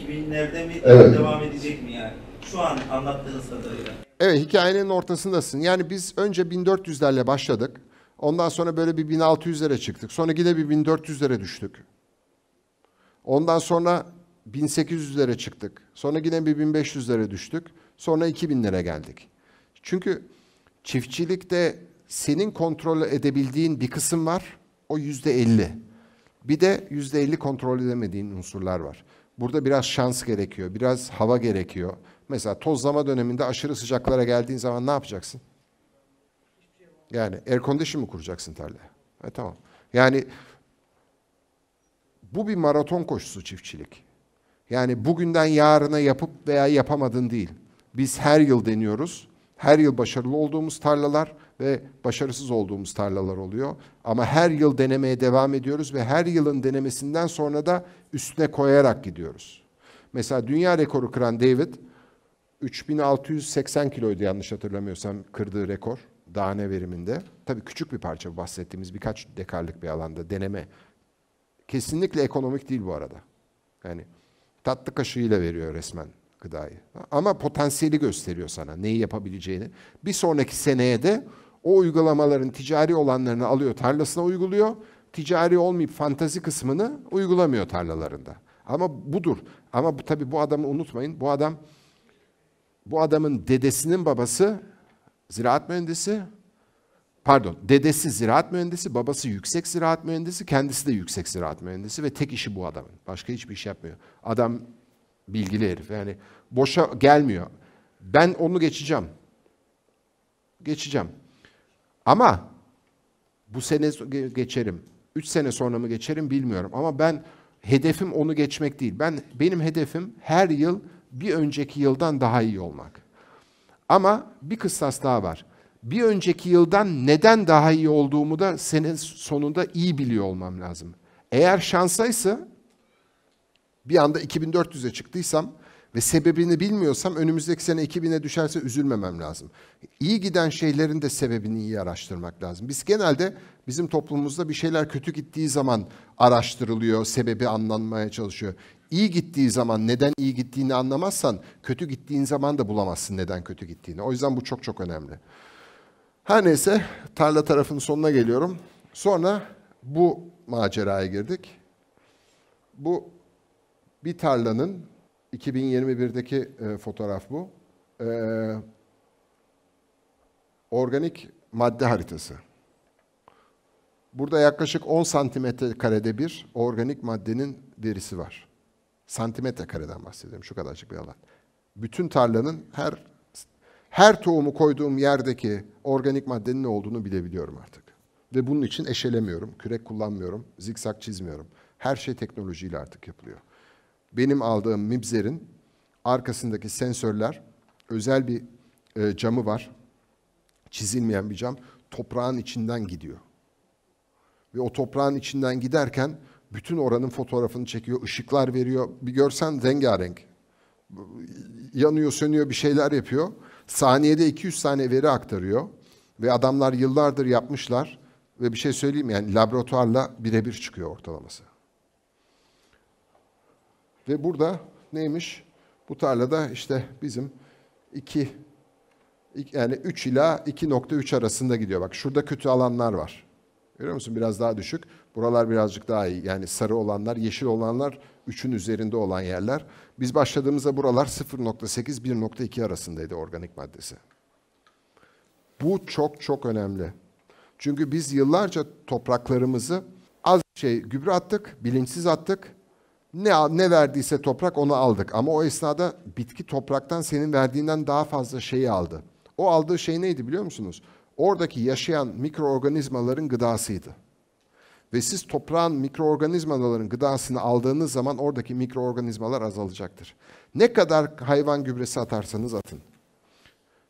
2000'lerde mi evet. devam edecek mi yani? Şu an anlattığınız kadarıyla. Evet hikayenin ortasındasın. Yani biz önce 1400'lerle başladık. Ondan sonra böyle bir 1600'lere çıktık. Sonra yine bir 1400'lere düştük. Ondan sonra 1800'lere çıktık. Sonra yine bir 1500'lere düştük. Sonra 2000'lere geldik. Çünkü çiftçilikte senin kontrol edebildiğin bir kısım var. O yüzde elli. Bir de yüzde elli kontrol edemediğin unsurlar var. Burada biraz şans gerekiyor, biraz hava gerekiyor. Mesela tozlama döneminde aşırı sıcaklara geldiğin zaman ne yapacaksın? Yani air condition mu kuracaksın tarlaya? E tamam. Yani bu bir maraton koşusu çiftçilik. Yani bugünden yarına yapıp veya yapamadın değil. Biz her yıl deniyoruz. Her yıl başarılı olduğumuz tarlalar ve başarısız olduğumuz tarlalar oluyor. Ama her yıl denemeye devam ediyoruz ve her yılın denemesinden sonra da üstüne koyarak gidiyoruz. Mesela dünya rekoru kıran David 3680 kiloydu yanlış hatırlamıyorsam kırdığı rekor dahane veriminde. Tabii küçük bir parça bahsettiğimiz birkaç dekarlık bir alanda deneme. Kesinlikle ekonomik değil bu arada. Yani tatlı kaşığıyla veriyor resmen gıdayı. Ama potansiyeli gösteriyor sana neyi yapabileceğini. Bir sonraki seneye de o uygulamaların ticari olanlarını alıyor tarlasına uyguluyor. Ticari olmayıp fantazi kısmını uygulamıyor tarlalarında. Ama budur. Ama bu, tabii bu adamı unutmayın. Bu adam bu adamın dedesinin babası ziraat mühendisi. Pardon, dedesi ziraat mühendisi, babası yüksek ziraat mühendisi, kendisi de yüksek ziraat mühendisi ve tek işi bu adamın. Başka hiçbir iş yapmıyor. Adam bilgili herif. Yani boşa gelmiyor. Ben onu geçeceğim. Geçeceğim. Ama bu sene geçerim. üç sene sonra mı geçerim bilmiyorum. Ama ben hedefim onu geçmek değil. Ben Benim hedefim her yıl bir önceki yıldan daha iyi olmak. Ama bir kıstas daha var. Bir önceki yıldan neden daha iyi olduğumu da senin sonunda iyi biliyor olmam lazım. Eğer şansaysa bir anda 2400'e çıktıysam ve sebebini bilmiyorsam önümüzdeki sene 2000'e düşerse üzülmemem lazım. İyi giden şeylerin de sebebini iyi araştırmak lazım. Biz genelde bizim toplumumuzda bir şeyler kötü gittiği zaman araştırılıyor, sebebi anlanmaya çalışıyor. İyi gittiği zaman neden iyi gittiğini anlamazsan kötü gittiğin zaman da bulamazsın neden kötü gittiğini. O yüzden bu çok çok önemli. Her neyse tarla tarafının sonuna geliyorum. Sonra bu maceraya girdik. Bu bir tarlanın 2021'deki e, fotoğraf bu. E, organik madde haritası. Burada yaklaşık 10 santimetre karede bir organik maddenin verisi var. Santimetre kareden bahsediyorum şu kadarcık bir alan. Bütün tarlanın her her tohumu koyduğum yerdeki organik maddenin ne olduğunu bilebiliyorum artık. Ve bunun için eşelemiyorum, kürek kullanmıyorum, zikzak çizmiyorum. Her şey teknolojiyle artık yapılıyor benim aldığım Mibzer'in arkasındaki sensörler özel bir e, camı var. Çizilmeyen bir cam. Toprağın içinden gidiyor. Ve o toprağın içinden giderken bütün oranın fotoğrafını çekiyor, ışıklar veriyor. Bir görsen rengarenk. Yanıyor, sönüyor, bir şeyler yapıyor. Saniyede 200 tane veri aktarıyor. Ve adamlar yıllardır yapmışlar. Ve bir şey söyleyeyim yani laboratuvarla birebir çıkıyor ortalaması. Ve burada neymiş? Bu tarlada işte bizim 2 yani 3 ila 2.3 arasında gidiyor. Bak şurada kötü alanlar var. Görüyor musun? Biraz daha düşük. Buralar birazcık daha iyi. Yani sarı olanlar, yeşil olanlar 3'ün üzerinde olan yerler. Biz başladığımızda buralar 0.8 1.2 arasındaydı organik maddesi. Bu çok çok önemli. Çünkü biz yıllarca topraklarımızı az şey gübre attık, bilinçsiz attık ne ne verdiyse toprak onu aldık. Ama o esnada bitki topraktan senin verdiğinden daha fazla şeyi aldı. O aldığı şey neydi biliyor musunuz? Oradaki yaşayan mikroorganizmaların gıdasıydı. Ve siz toprağın mikroorganizmaların gıdasını aldığınız zaman oradaki mikroorganizmalar azalacaktır. Ne kadar hayvan gübresi atarsanız atın.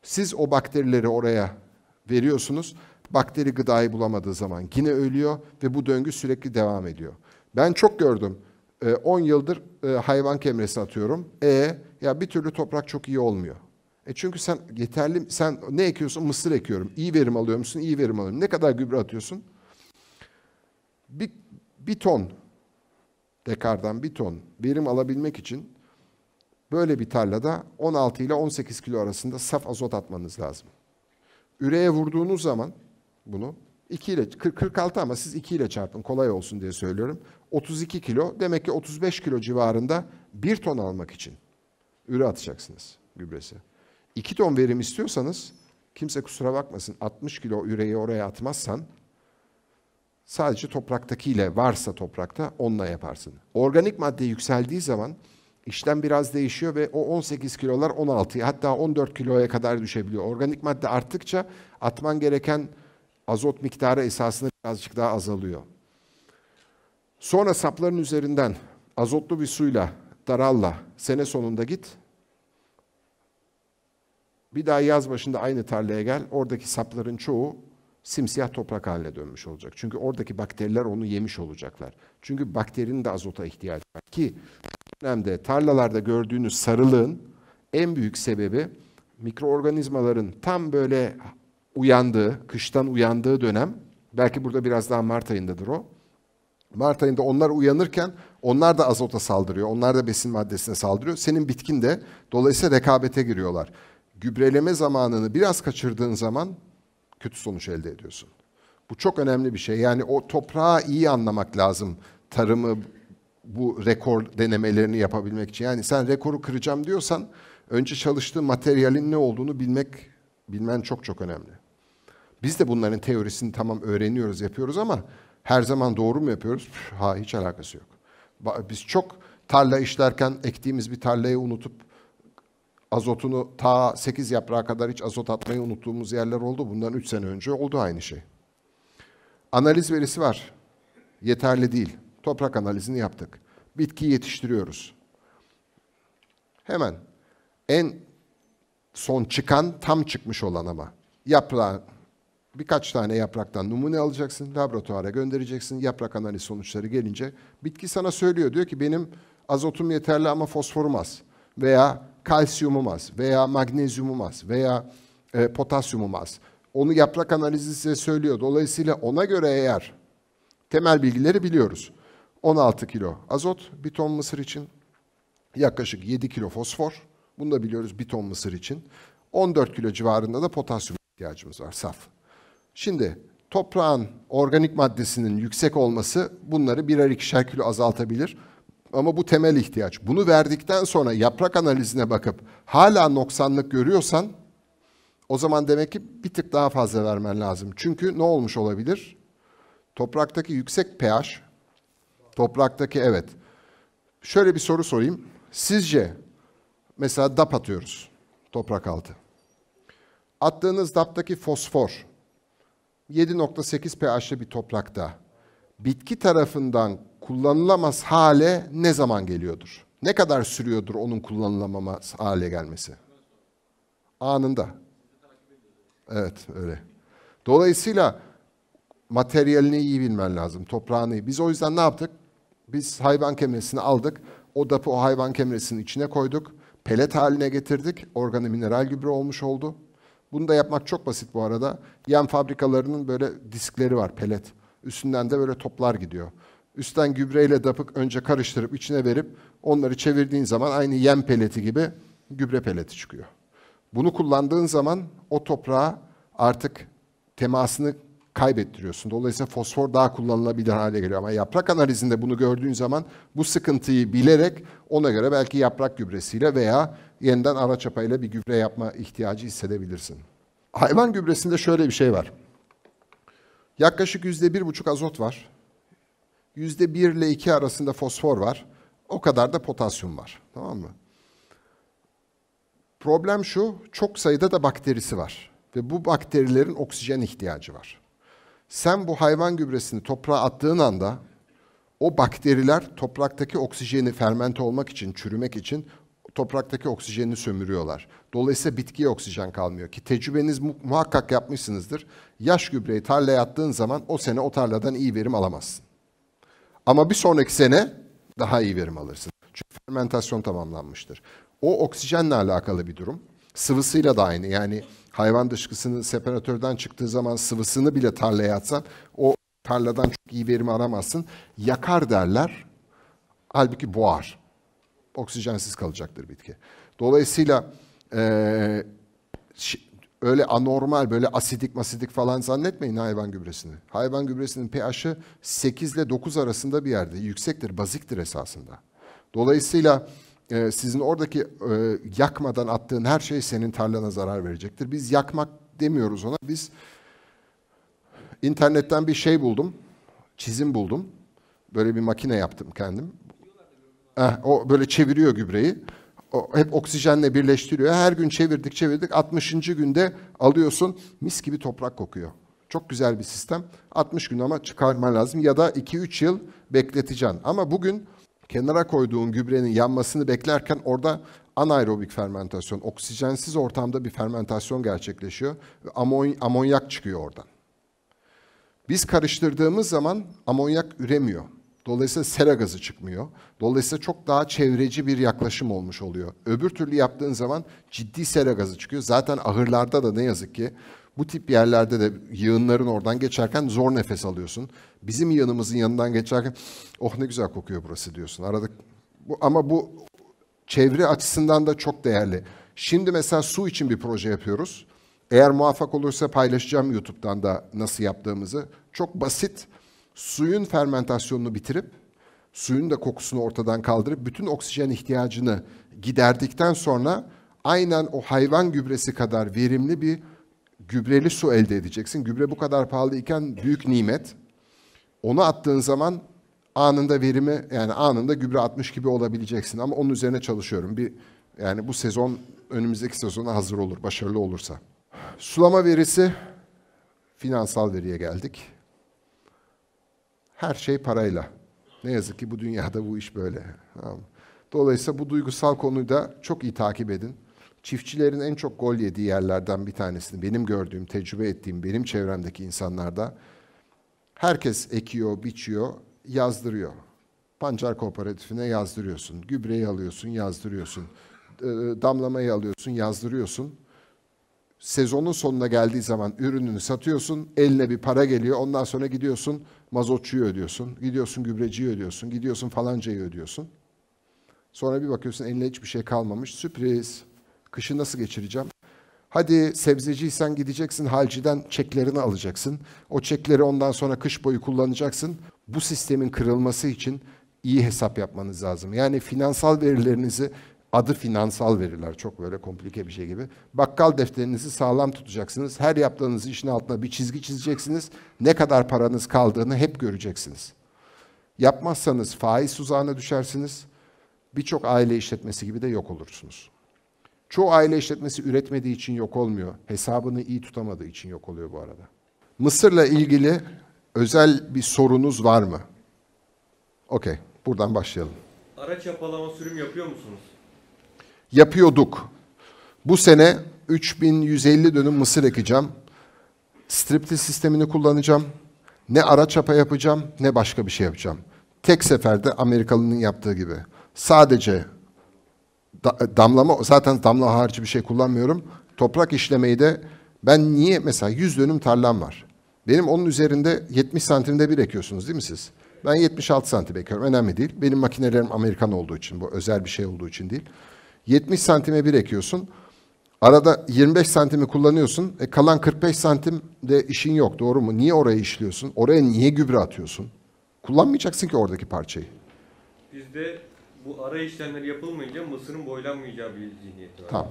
Siz o bakterileri oraya veriyorsunuz. Bakteri gıdayı bulamadığı zaman yine ölüyor ve bu döngü sürekli devam ediyor. Ben çok gördüm. 10 e, yıldır e, hayvan kemresini atıyorum. E ya bir türlü toprak çok iyi olmuyor. E çünkü sen yeterli sen ne ekiyorsun? Mısır ekiyorum. İyi verim alıyor musun? İyi verim alıyorum. Ne kadar gübre atıyorsun? Bir, bir ton dekardan bir ton verim alabilmek için böyle bir tarlada 16 ile 18 kilo arasında saf azot atmanız lazım. Üreye vurduğunuz zaman bunu 2 ile 40, 46 ama siz 2 ile çarpın kolay olsun diye söylüyorum. 32 kilo. Demek ki 35 kilo civarında bir ton almak için üre atacaksınız gübresi. 2 ton verim istiyorsanız kimse kusura bakmasın 60 kilo üreyi oraya atmazsan sadece topraktakiyle varsa toprakta onunla yaparsın. Organik madde yükseldiği zaman işlem biraz değişiyor ve o 18 kilolar 16'ya hatta 14 kiloya kadar düşebiliyor. Organik madde arttıkça atman gereken azot miktarı esasında birazcık daha azalıyor. Sonra sapların üzerinden azotlu bir suyla, daralla sene sonunda git. Bir daha yaz başında aynı tarlaya gel. Oradaki sapların çoğu simsiyah toprak haline dönmüş olacak. Çünkü oradaki bakteriler onu yemiş olacaklar. Çünkü bakterinin de azota ihtiyacı var. Ki dönemde tarlalarda gördüğünüz sarılığın en büyük sebebi mikroorganizmaların tam böyle uyandığı, kıştan uyandığı dönem. Belki burada biraz daha Mart ayındadır o. Mart ayında onlar uyanırken onlar da azota saldırıyor. Onlar da besin maddesine saldırıyor. Senin bitkin de dolayısıyla rekabete giriyorlar. Gübreleme zamanını biraz kaçırdığın zaman kötü sonuç elde ediyorsun. Bu çok önemli bir şey. Yani o toprağı iyi anlamak lazım. Tarımı bu rekor denemelerini yapabilmek için. Yani sen rekoru kıracağım diyorsan önce çalıştığın materyalin ne olduğunu bilmek bilmen çok çok önemli. Biz de bunların teorisini tamam öğreniyoruz, yapıyoruz ama her zaman doğru mu yapıyoruz? Ha hiç alakası yok. Biz çok tarla işlerken ektiğimiz bir tarlayı unutup azotunu ta 8 yaprağa kadar hiç azot atmayı unuttuğumuz yerler oldu. Bundan 3 sene önce oldu aynı şey. Analiz verisi var. Yeterli değil. Toprak analizini yaptık. Bitki yetiştiriyoruz. Hemen en son çıkan tam çıkmış olan ama yaprağı Birkaç tane yapraktan numune alacaksın, laboratuvara göndereceksin. Yaprak analiz sonuçları gelince bitki sana söylüyor. Diyor ki benim azotum yeterli ama fosforum az veya kalsiyumum az veya magnezyumum az veya e, potasyumum az. Onu yaprak analizi size söylüyor. Dolayısıyla ona göre eğer temel bilgileri biliyoruz. 16 kilo azot bir ton mısır için yaklaşık 7 kilo fosfor. Bunu da biliyoruz bir ton mısır için. 14 kilo civarında da potasyum ihtiyacımız var saf. Şimdi toprağın organik maddesinin yüksek olması bunları birer ikişer kilo azaltabilir. Ama bu temel ihtiyaç. Bunu verdikten sonra yaprak analizine bakıp hala noksanlık görüyorsan o zaman demek ki bir tık daha fazla vermen lazım. Çünkü ne olmuş olabilir? Topraktaki yüksek pH, topraktaki evet. Şöyle bir soru sorayım. Sizce mesela dap atıyoruz toprak altı. Attığınız daptaki fosfor 7.8 pH'li bir toprakta bitki tarafından kullanılamaz hale ne zaman geliyordur? Ne kadar sürüyordur onun kullanılamamaz hale gelmesi? Anında. Evet öyle. Dolayısıyla materyalini iyi bilmen lazım, toprağını iyi. Biz o yüzden ne yaptık? Biz hayvan kemiresini aldık, o dapı o hayvan kemiresinin içine koyduk, pelet haline getirdik, organ mineral gübre olmuş oldu. Bunu da yapmak çok basit bu arada. Yem fabrikalarının böyle diskleri var pelet. Üstünden de böyle toplar gidiyor. Üstten gübreyle dapık önce karıştırıp içine verip onları çevirdiğin zaman aynı yem peleti gibi gübre peleti çıkıyor. Bunu kullandığın zaman o toprağa artık temasını kaybettiriyorsun. Dolayısıyla fosfor daha kullanılabilir hale geliyor. Ama yaprak analizinde bunu gördüğün zaman bu sıkıntıyı bilerek ona göre belki yaprak gübresiyle veya yeniden ara çapayla bir gübre yapma ihtiyacı hissedebilirsin. Hayvan gübresinde şöyle bir şey var. Yaklaşık yüzde bir buçuk azot var. Yüzde bir ile iki arasında fosfor var. O kadar da potasyum var. Tamam mı? Problem şu, çok sayıda da bakterisi var. Ve bu bakterilerin oksijen ihtiyacı var. Sen bu hayvan gübresini toprağa attığın anda o bakteriler topraktaki oksijeni fermente olmak için, çürümek için topraktaki oksijeni sömürüyorlar. Dolayısıyla bitkiye oksijen kalmıyor ki tecrübeniz muhakkak yapmışsınızdır. Yaş gübreyi tarlaya attığın zaman o sene o tarladan iyi verim alamazsın. Ama bir sonraki sene daha iyi verim alırsın. Çünkü fermentasyon tamamlanmıştır. O oksijenle alakalı bir durum. Sıvısıyla da aynı. Yani hayvan dışkısının separatörden çıktığı zaman sıvısını bile tarlaya atsan o tarladan çok iyi verimi alamazsın. Yakar derler. Halbuki boğar. Oksijensiz kalacaktır bitki. Dolayısıyla e, öyle anormal böyle asidik masidik falan zannetmeyin hayvan gübresini. Hayvan gübresinin pH'i 8 ile 9 arasında bir yerde. Yüksektir, baziktir esasında. Dolayısıyla e, sizin oradaki e, yakmadan attığın her şey senin tarlana zarar verecektir. Biz yakmak demiyoruz ona. Biz internetten bir şey buldum. Çizim buldum. Böyle bir makine yaptım kendim. Eh, o böyle çeviriyor gübreyi. O hep oksijenle birleştiriyor. Her gün çevirdik çevirdik. 60. günde alıyorsun mis gibi toprak kokuyor. Çok güzel bir sistem. 60 gün ama çıkarman lazım ya da 2-3 yıl bekleteceksin. Ama bugün kenara koyduğun gübrenin yanmasını beklerken orada anaerobik fermentasyon, oksijensiz ortamda bir fermentasyon gerçekleşiyor. Amon, amonyak çıkıyor oradan. Biz karıştırdığımız zaman amonyak üremiyor. Dolayısıyla sera gazı çıkmıyor. Dolayısıyla çok daha çevreci bir yaklaşım olmuş oluyor. Öbür türlü yaptığın zaman ciddi sera gazı çıkıyor. Zaten ahırlarda da ne yazık ki bu tip yerlerde de yığınların oradan geçerken zor nefes alıyorsun. Bizim yanımızın yanından geçerken oh ne güzel kokuyor burası diyorsun. Aradık bu, ama bu çevre açısından da çok değerli. Şimdi mesela su için bir proje yapıyoruz. Eğer muvaffak olursa paylaşacağım YouTube'dan da nasıl yaptığımızı. Çok basit suyun fermentasyonunu bitirip suyun da kokusunu ortadan kaldırıp bütün oksijen ihtiyacını giderdikten sonra aynen o hayvan gübresi kadar verimli bir gübreli su elde edeceksin. Gübre bu kadar pahalı iken büyük nimet. Onu attığın zaman anında verimi yani anında gübre atmış gibi olabileceksin. Ama onun üzerine çalışıyorum. Bir yani bu sezon önümüzdeki sezona hazır olur, başarılı olursa. Sulama verisi finansal veriye geldik. Her şey parayla. Ne yazık ki bu dünyada bu iş böyle. Dolayısıyla bu duygusal konuyu da çok iyi takip edin çiftçilerin en çok gol yediği yerlerden bir tanesini benim gördüğüm, tecrübe ettiğim benim çevremdeki insanlarda herkes ekiyor, biçiyor, yazdırıyor. Pancar kooperatifine yazdırıyorsun, gübreyi alıyorsun, yazdırıyorsun, ee, damlamayı alıyorsun, yazdırıyorsun. Sezonun sonuna geldiği zaman ürününü satıyorsun, eline bir para geliyor. Ondan sonra gidiyorsun mazotçuyu ödüyorsun, gidiyorsun gübreciyi ödüyorsun, gidiyorsun falancayı ödüyorsun. Sonra bir bakıyorsun eline hiçbir şey kalmamış, sürpriz. Kışı nasıl geçireceğim? Hadi sebzeciysen gideceksin halciden çeklerini alacaksın. O çekleri ondan sonra kış boyu kullanacaksın. Bu sistemin kırılması için iyi hesap yapmanız lazım. Yani finansal verilerinizi adı finansal veriler çok böyle komplike bir şey gibi. Bakkal defterinizi sağlam tutacaksınız. Her yaptığınız işin altına bir çizgi çizeceksiniz. Ne kadar paranız kaldığını hep göreceksiniz. Yapmazsanız faiz tuzağına düşersiniz. Birçok aile işletmesi gibi de yok olursunuz. Çoğu aile işletmesi üretmediği için yok olmuyor. Hesabını iyi tutamadığı için yok oluyor bu arada. Mısır'la ilgili özel bir sorunuz var mı? Okey, buradan başlayalım. Araç yapalama sürüm yapıyor musunuz? Yapıyorduk. Bu sene 3150 dönüm mısır ekeceğim. Stripti sistemini kullanacağım. Ne araç çapa yapacağım ne başka bir şey yapacağım. Tek seferde Amerikalı'nın yaptığı gibi. Sadece da, damlama zaten damla harcı bir şey kullanmıyorum. Toprak işlemeyi de ben niye mesela 100 dönüm tarlam var. Benim onun üzerinde 70 santimde bir ekiyorsunuz değil mi siz? Ben 76 santim ekiyorum. Önemli değil. Benim makinelerim Amerikan olduğu için bu özel bir şey olduğu için değil. 70 santime bir ekiyorsun. Arada 25 santimi kullanıyorsun. E kalan 45 santim de işin yok doğru mu? Niye oraya işliyorsun? Oraya niye gübre atıyorsun? Kullanmayacaksın ki oradaki parçayı. Bizde bu ara işlemler yapılmayınca mısırın boylanmayacağı bir zihniyeti var. Tamam.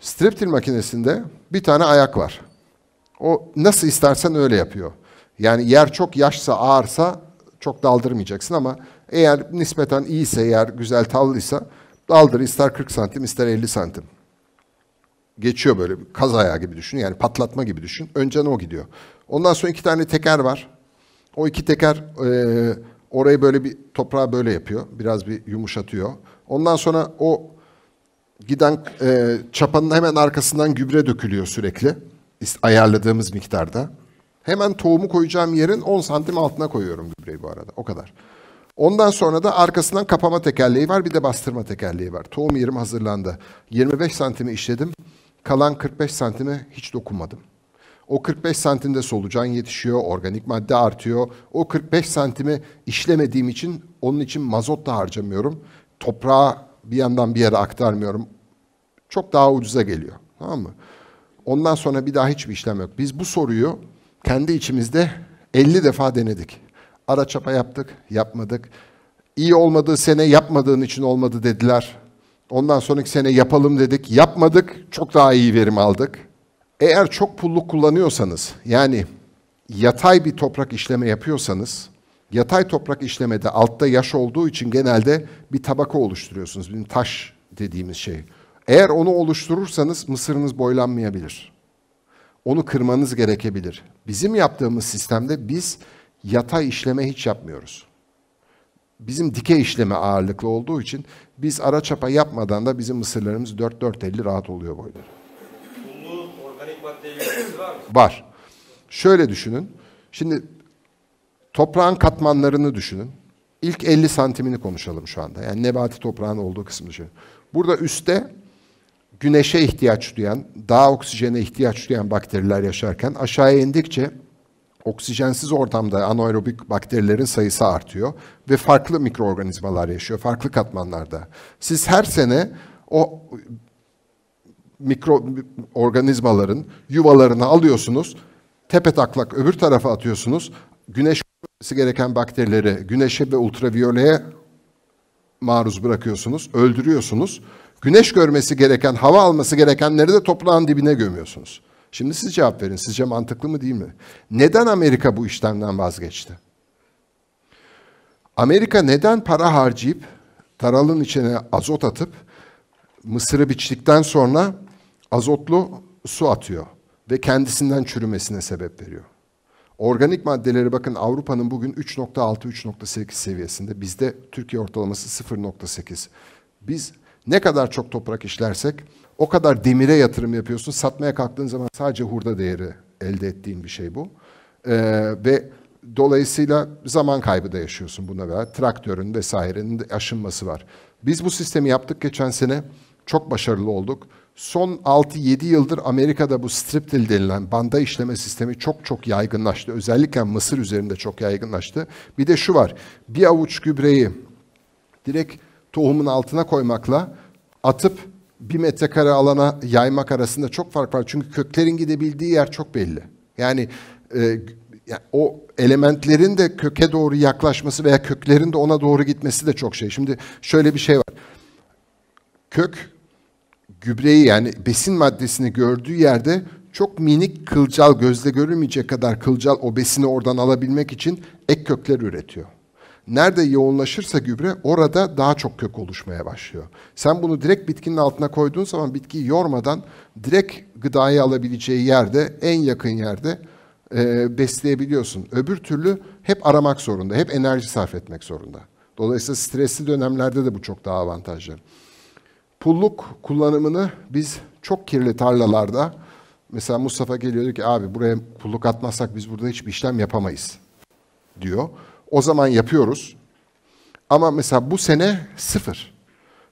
Striptil makinesinde bir tane ayak var. O nasıl istersen öyle yapıyor. Yani yer çok yaşsa, ağırsa çok daldırmayacaksın ama eğer nispeten iyiyse, yer güzel tallıysa daldır ister 40 santim ister 50 santim. Geçiyor böyle kaz ayağı gibi düşün yani patlatma gibi düşün. Önceden o gidiyor. Ondan sonra iki tane teker var. O iki teker e, Orayı böyle bir toprağa böyle yapıyor. Biraz bir yumuşatıyor. Ondan sonra o giden e, çapanın hemen arkasından gübre dökülüyor sürekli. Ayarladığımız miktarda. Hemen tohumu koyacağım yerin 10 santim altına koyuyorum gübreyi bu arada. O kadar. Ondan sonra da arkasından kapama tekerleği var bir de bastırma tekerleği var. Tohum yerim hazırlandı. 25 santimi işledim. Kalan 45 santimi hiç dokunmadım. O 45 santimde solucan yetişiyor, organik madde artıyor. O 45 santimi işlemediğim için onun için mazot da harcamıyorum. Toprağa bir yandan bir yere aktarmıyorum. Çok daha ucuza geliyor. Tamam mı? Ondan sonra bir daha hiçbir işlem yok. Biz bu soruyu kendi içimizde 50 defa denedik. Ara çapa yaptık, yapmadık. İyi olmadığı sene yapmadığın için olmadı dediler. Ondan sonraki sene yapalım dedik, yapmadık. Çok daha iyi verim aldık. Eğer çok pulluk kullanıyorsanız, yani yatay bir toprak işleme yapıyorsanız, yatay toprak işlemede altta yaş olduğu için genelde bir tabaka oluşturuyorsunuz. Bir taş dediğimiz şey. Eğer onu oluşturursanız mısırınız boylanmayabilir. Onu kırmanız gerekebilir. Bizim yaptığımız sistemde biz yatay işleme hiç yapmıyoruz. Bizim dike işleme ağırlıklı olduğu için biz ara çapa yapmadan da bizim mısırlarımız 4-4.50 rahat oluyor boyları var Var. Şöyle düşünün. Şimdi toprağın katmanlarını düşünün. İlk 50 santimini konuşalım şu anda. Yani nebati toprağın olduğu kısmı düşünün. Burada üstte güneşe ihtiyaç duyan, daha oksijene ihtiyaç duyan bakteriler yaşarken aşağıya indikçe oksijensiz ortamda anaerobik bakterilerin sayısı artıyor ve farklı mikroorganizmalar yaşıyor, farklı katmanlarda. Siz her sene o mikroorganizmaların yuvalarını alıyorsunuz. Tepe taklak öbür tarafa atıyorsunuz. Güneş gereken bakterileri güneşe ve ultraviyoleye maruz bırakıyorsunuz, öldürüyorsunuz. Güneş görmesi gereken, hava alması gerekenleri de toprağın dibine gömüyorsunuz. Şimdi siz cevap verin. Sizce mantıklı mı değil mi? Neden Amerika bu işlemden vazgeçti? Amerika neden para harcayıp taralın içine azot atıp mısırı biçtikten sonra azotlu su atıyor ve kendisinden çürümesine sebep veriyor. Organik maddeleri bakın Avrupa'nın bugün 3.6-3.8 seviyesinde. Bizde Türkiye ortalaması 0.8. Biz ne kadar çok toprak işlersek o kadar demire yatırım yapıyorsun. Satmaya kalktığın zaman sadece hurda değeri elde ettiğin bir şey bu. Ee, ve dolayısıyla zaman kaybı da yaşıyorsun buna beraber. Traktörün vesairenin de aşınması var. Biz bu sistemi yaptık geçen sene. Çok başarılı olduk. Son 6-7 yıldır Amerika'da bu strip till denilen banda işleme sistemi çok çok yaygınlaştı. Özellikle Mısır üzerinde çok yaygınlaştı. Bir de şu var. Bir avuç gübreyi direkt tohumun altına koymakla atıp bir metrekare alana yaymak arasında çok fark var. Çünkü köklerin gidebildiği yer çok belli. Yani e, yani o elementlerin de köke doğru yaklaşması veya köklerin de ona doğru gitmesi de çok şey. Şimdi şöyle bir şey var. Kök gübreyi yani besin maddesini gördüğü yerde çok minik kılcal, gözle görülmeyecek kadar kılcal o besini oradan alabilmek için ek kökler üretiyor. Nerede yoğunlaşırsa gübre orada daha çok kök oluşmaya başlıyor. Sen bunu direkt bitkinin altına koyduğun zaman bitkiyi yormadan direkt gıdayı alabileceği yerde, en yakın yerde e, besleyebiliyorsun. Öbür türlü hep aramak zorunda, hep enerji sarf etmek zorunda. Dolayısıyla stresli dönemlerde de bu çok daha avantajlı. Pulluk kullanımını biz çok kirli tarlalarda mesela Mustafa geliyordu ki abi buraya pulluk atmazsak biz burada hiçbir işlem yapamayız diyor. O zaman yapıyoruz. Ama mesela bu sene sıfır.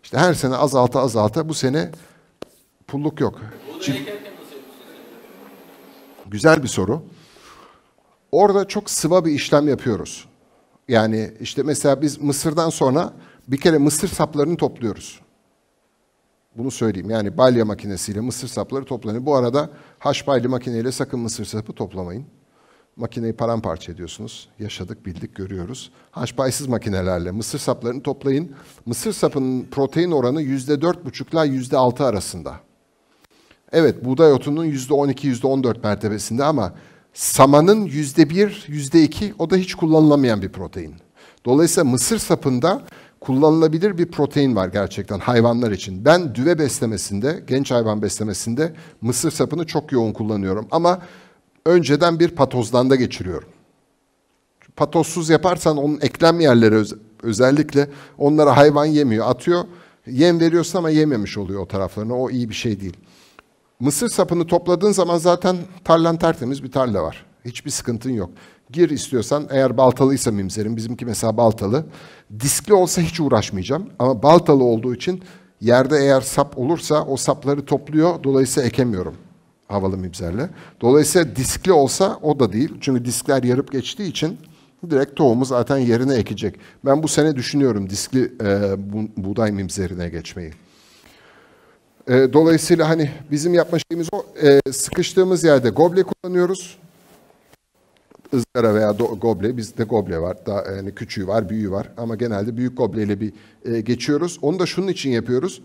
İşte her sene azalta azalta bu sene pulluk yok. Çift... Güzel bir soru. Orada çok sıva bir işlem yapıyoruz. Yani işte mesela biz mısırdan sonra bir kere mısır saplarını topluyoruz. Bunu söyleyeyim. Yani balya makinesiyle mısır sapları toplanıyor. Bu arada haşbaylı makineyle sakın mısır sapı toplamayın. Makineyi paramparça ediyorsunuz. Yaşadık, bildik, görüyoruz. Haşbaysız makinelerle mısır saplarını toplayın. Mısır sapının protein oranı yüzde dört buçukla yüzde altı arasında. Evet, buğday otunun yüzde yüzde on iki on dört mertebesinde ama samanın yüzde bir yüzde iki o da hiç kullanılamayan bir protein. Dolayısıyla mısır sapında kullanılabilir bir protein var gerçekten hayvanlar için. Ben düve beslemesinde, genç hayvan beslemesinde mısır sapını çok yoğun kullanıyorum. Ama önceden bir patozdan da geçiriyorum. Patozsuz yaparsan onun eklem yerleri öz özellikle onlara hayvan yemiyor, atıyor. Yem veriyorsun ama yememiş oluyor o taraflarını. O iyi bir şey değil. Mısır sapını topladığın zaman zaten tarlan tertemiz bir tarla var. Hiçbir sıkıntın yok. Gir istiyorsan eğer baltalıysa mimzerim bizimki mesela baltalı. Diskli olsa hiç uğraşmayacağım ama baltalı olduğu için yerde eğer sap olursa o sapları topluyor dolayısıyla ekemiyorum havalı mimzerle. Dolayısıyla diskli olsa o da değil çünkü diskler yarıp geçtiği için direkt tohumu zaten yerine ekecek. Ben bu sene düşünüyorum diskli e, buğday mimzerine geçmeyi. E, dolayısıyla hani bizim yapma şeyimiz o. E, sıkıştığımız yerde goble kullanıyoruz ızgara veya goble, bizde goble var. Daha e, yani küçüğü var, büyüğü var ama genelde büyük gobleyle bir e, geçiyoruz. Onu da şunun için yapıyoruz.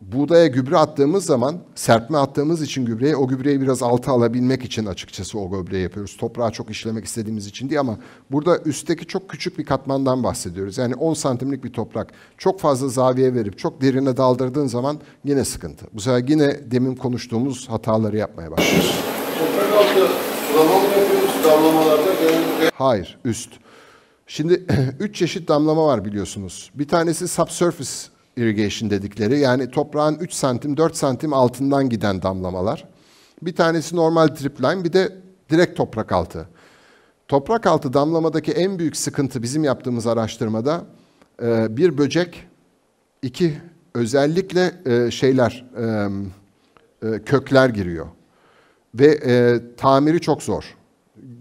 Buğdaya gübre attığımız zaman, serpme attığımız için gübreye, o gübreyi biraz alta alabilmek için açıkçası o gübreyi yapıyoruz. Toprağa çok işlemek istediğimiz için diye ama burada üstteki çok küçük bir katmandan bahsediyoruz. Yani 10 santimlik bir toprak. Çok fazla zaviye verip çok derine daldırdığın zaman yine sıkıntı. Bu sefer yine demin konuştuğumuz hataları yapmaya başlıyoruz. Toprak altı sulama mı yapıyoruz? damlamalarda Hayır, üst. Şimdi üç çeşit damlama var biliyorsunuz. Bir tanesi subsurface irrigation dedikleri yani toprağın 3 santim 4 santim altından giden damlamalar. Bir tanesi normal drip line bir de direkt toprak altı. Toprak altı damlamadaki en büyük sıkıntı bizim yaptığımız araştırmada e, bir böcek, iki özellikle e, şeyler e, kökler giriyor ve tamiri çok zor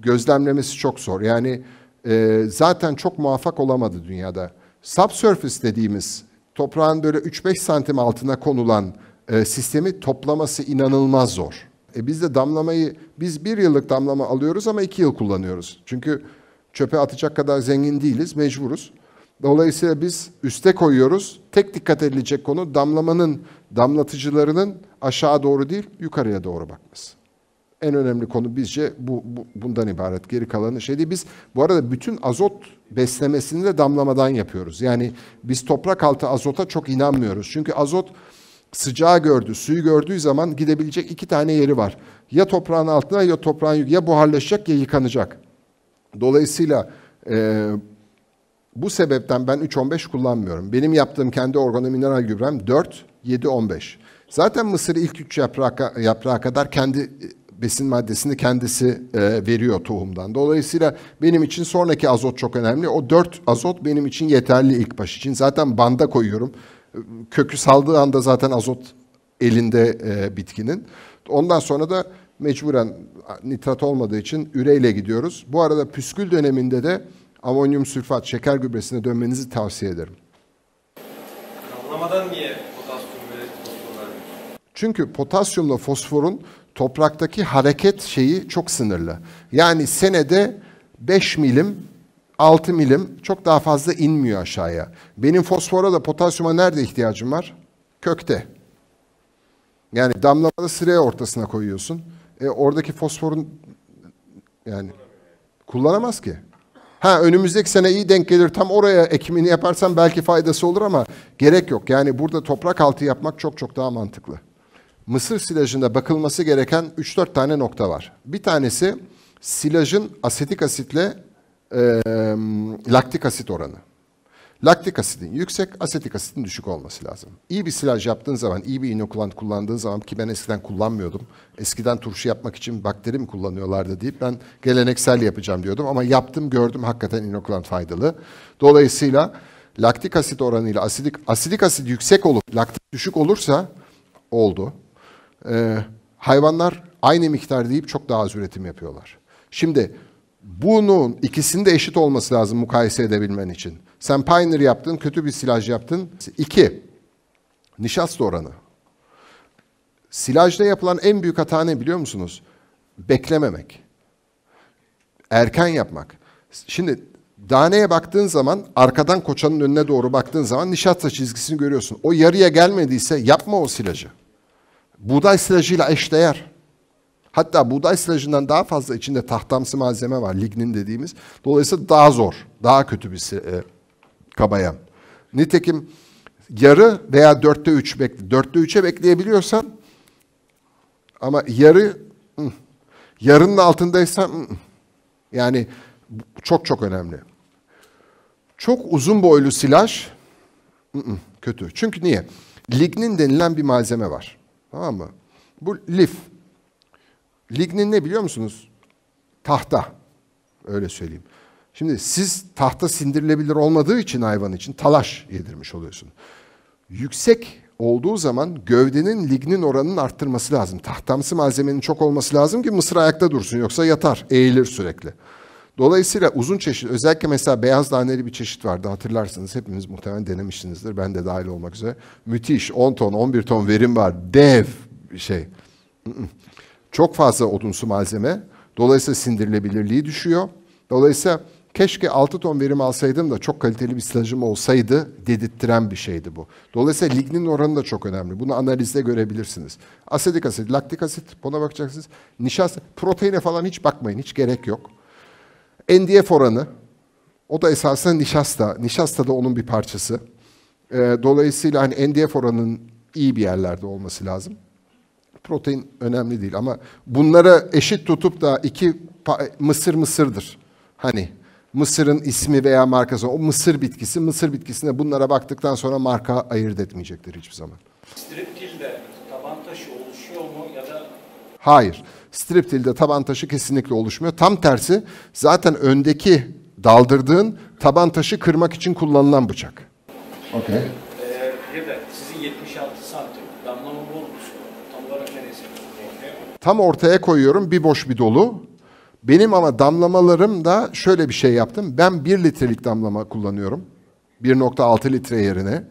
gözlemlemesi çok zor. Yani e, zaten çok muvaffak olamadı dünyada. Subsurface dediğimiz toprağın böyle 3-5 santim altına konulan e, sistemi toplaması inanılmaz zor. E biz de damlamayı, biz bir yıllık damlama alıyoruz ama iki yıl kullanıyoruz. Çünkü çöpe atacak kadar zengin değiliz, mecburuz. Dolayısıyla biz üste koyuyoruz. Tek dikkat edilecek konu damlamanın, damlatıcılarının aşağı doğru değil yukarıya doğru bakması en önemli konu bizce bu, bu bundan ibaret. Geri kalanı şey değil. Biz bu arada bütün azot beslemesini de damlamadan yapıyoruz. Yani biz toprak altı azota çok inanmıyoruz. Çünkü azot sıcağı gördü, suyu gördüğü zaman gidebilecek iki tane yeri var. Ya toprağın altına ya toprağın ya buharlaşacak ya yıkanacak. Dolayısıyla e, bu sebepten ben 3-15 kullanmıyorum. Benim yaptığım kendi mineral gübrem 4, 7, 15. Zaten mısırı ilk 3 yaprağa, yaprağa kadar kendi besin maddesini kendisi e, veriyor tohumdan. Dolayısıyla benim için sonraki azot çok önemli. O dört azot benim için yeterli ilk baş için. Zaten banda koyuyorum. Kökü saldığı anda zaten azot elinde e, bitkinin. Ondan sonra da mecburen nitrat olmadığı için üreyle gidiyoruz. Bu arada püskül döneminde de amonyum sülfat şeker gübresine dönmenizi tavsiye ederim. Anlamadan niye potasyum ve fosfor Çünkü potasyumla fosforun topraktaki hareket şeyi çok sınırlı. Yani senede 5 milim 6 milim çok daha fazla inmiyor aşağıya. Benim fosfora da potasyuma nerede ihtiyacım var? Kökte. Yani damlamada sıraya ortasına koyuyorsun. E, oradaki fosforun yani kullanamaz ki. Ha önümüzdeki sene iyi denk gelir tam oraya ekimini yaparsan belki faydası olur ama gerek yok. Yani burada toprak altı yapmak çok çok daha mantıklı mısır silajında bakılması gereken 3-4 tane nokta var. Bir tanesi silajın asetik asitle e, laktik asit oranı. Laktik asidin yüksek, asetik asitin düşük olması lazım. İyi bir silaj yaptığın zaman, iyi bir inokulant kullandığın zaman ki ben eskiden kullanmıyordum. Eskiden turşu yapmak için bakteri mi kullanıyorlardı deyip ben geleneksel yapacağım diyordum. Ama yaptım gördüm hakikaten inokulant faydalı. Dolayısıyla laktik asit oranıyla asidik, asidik asit yüksek olup laktik düşük olursa oldu e, hayvanlar aynı miktar deyip çok daha az üretim yapıyorlar. Şimdi bunun ikisinin de eşit olması lazım mukayese edebilmen için. Sen Pioneer yaptın, kötü bir silaj yaptın. İki, nişasta oranı. Silajda yapılan en büyük hata ne biliyor musunuz? Beklememek. Erken yapmak. Şimdi daneye baktığın zaman arkadan koçanın önüne doğru baktığın zaman nişasta çizgisini görüyorsun. O yarıya gelmediyse yapma o silajı buğday silajıyla eşdeğer. Hatta buğday silajından daha fazla içinde tahtamsı malzeme var. Lignin dediğimiz. Dolayısıyla daha zor. Daha kötü bir e, kabaya. Nitekim yarı veya dörtte üç bekle. Dörtte üçe bekleyebiliyorsan ama yarı yarının altındaysan yani çok çok önemli. Çok uzun boylu silaj kötü. Çünkü niye? Lignin denilen bir malzeme var. Tamam mı? Bu lif. Lignin ne biliyor musunuz? Tahta. Öyle söyleyeyim. Şimdi siz tahta sindirilebilir olmadığı için hayvan için talaş yedirmiş oluyorsun. Yüksek olduğu zaman gövdenin lignin oranının arttırması lazım. Tahtamsı malzemenin çok olması lazım ki mısır ayakta dursun yoksa yatar, eğilir sürekli. Dolayısıyla uzun çeşit, özellikle mesela beyaz daneli bir çeşit vardı hatırlarsınız. Hepimiz muhtemelen denemişsinizdir, ben de dahil olmak üzere. Müthiş, 10 ton, 11 ton verim var, dev bir şey. Çok fazla odunsu malzeme, dolayısıyla sindirilebilirliği düşüyor. Dolayısıyla keşke 6 ton verim alsaydım da çok kaliteli bir silajım olsaydı dedirttiren bir şeydi bu. Dolayısıyla lignin oranı da çok önemli. Bunu analizde görebilirsiniz. Asetik asit, laktik asit buna bakacaksınız. Nişasta, proteine falan hiç bakmayın. Hiç gerek yok. NDF oranı, o da esasında nişasta. Nişasta da onun bir parçası. E, dolayısıyla hani NDF oranının iyi bir yerlerde olması lazım. Protein önemli değil ama bunlara eşit tutup da iki mısır mısırdır. Hani mısırın ismi veya markası o mısır bitkisi mısır bitkisine bunlara baktıktan sonra marka ayırt etmeyecektir hiçbir zaman. Striptilde taban taşı oluşuyor mu ya da Hayır striptilde taban taşı kesinlikle oluşmuyor. Tam tersi zaten öndeki daldırdığın taban taşı kırmak için kullanılan bıçak. Okey. Ee, bir de sizin 76 santim damlama bol Tam olarak neresi? Tam ortaya koyuyorum bir boş bir dolu. Benim ama damlamalarım da şöyle bir şey yaptım. Ben 1 litrelik damlama kullanıyorum. 1.6 litre yerine.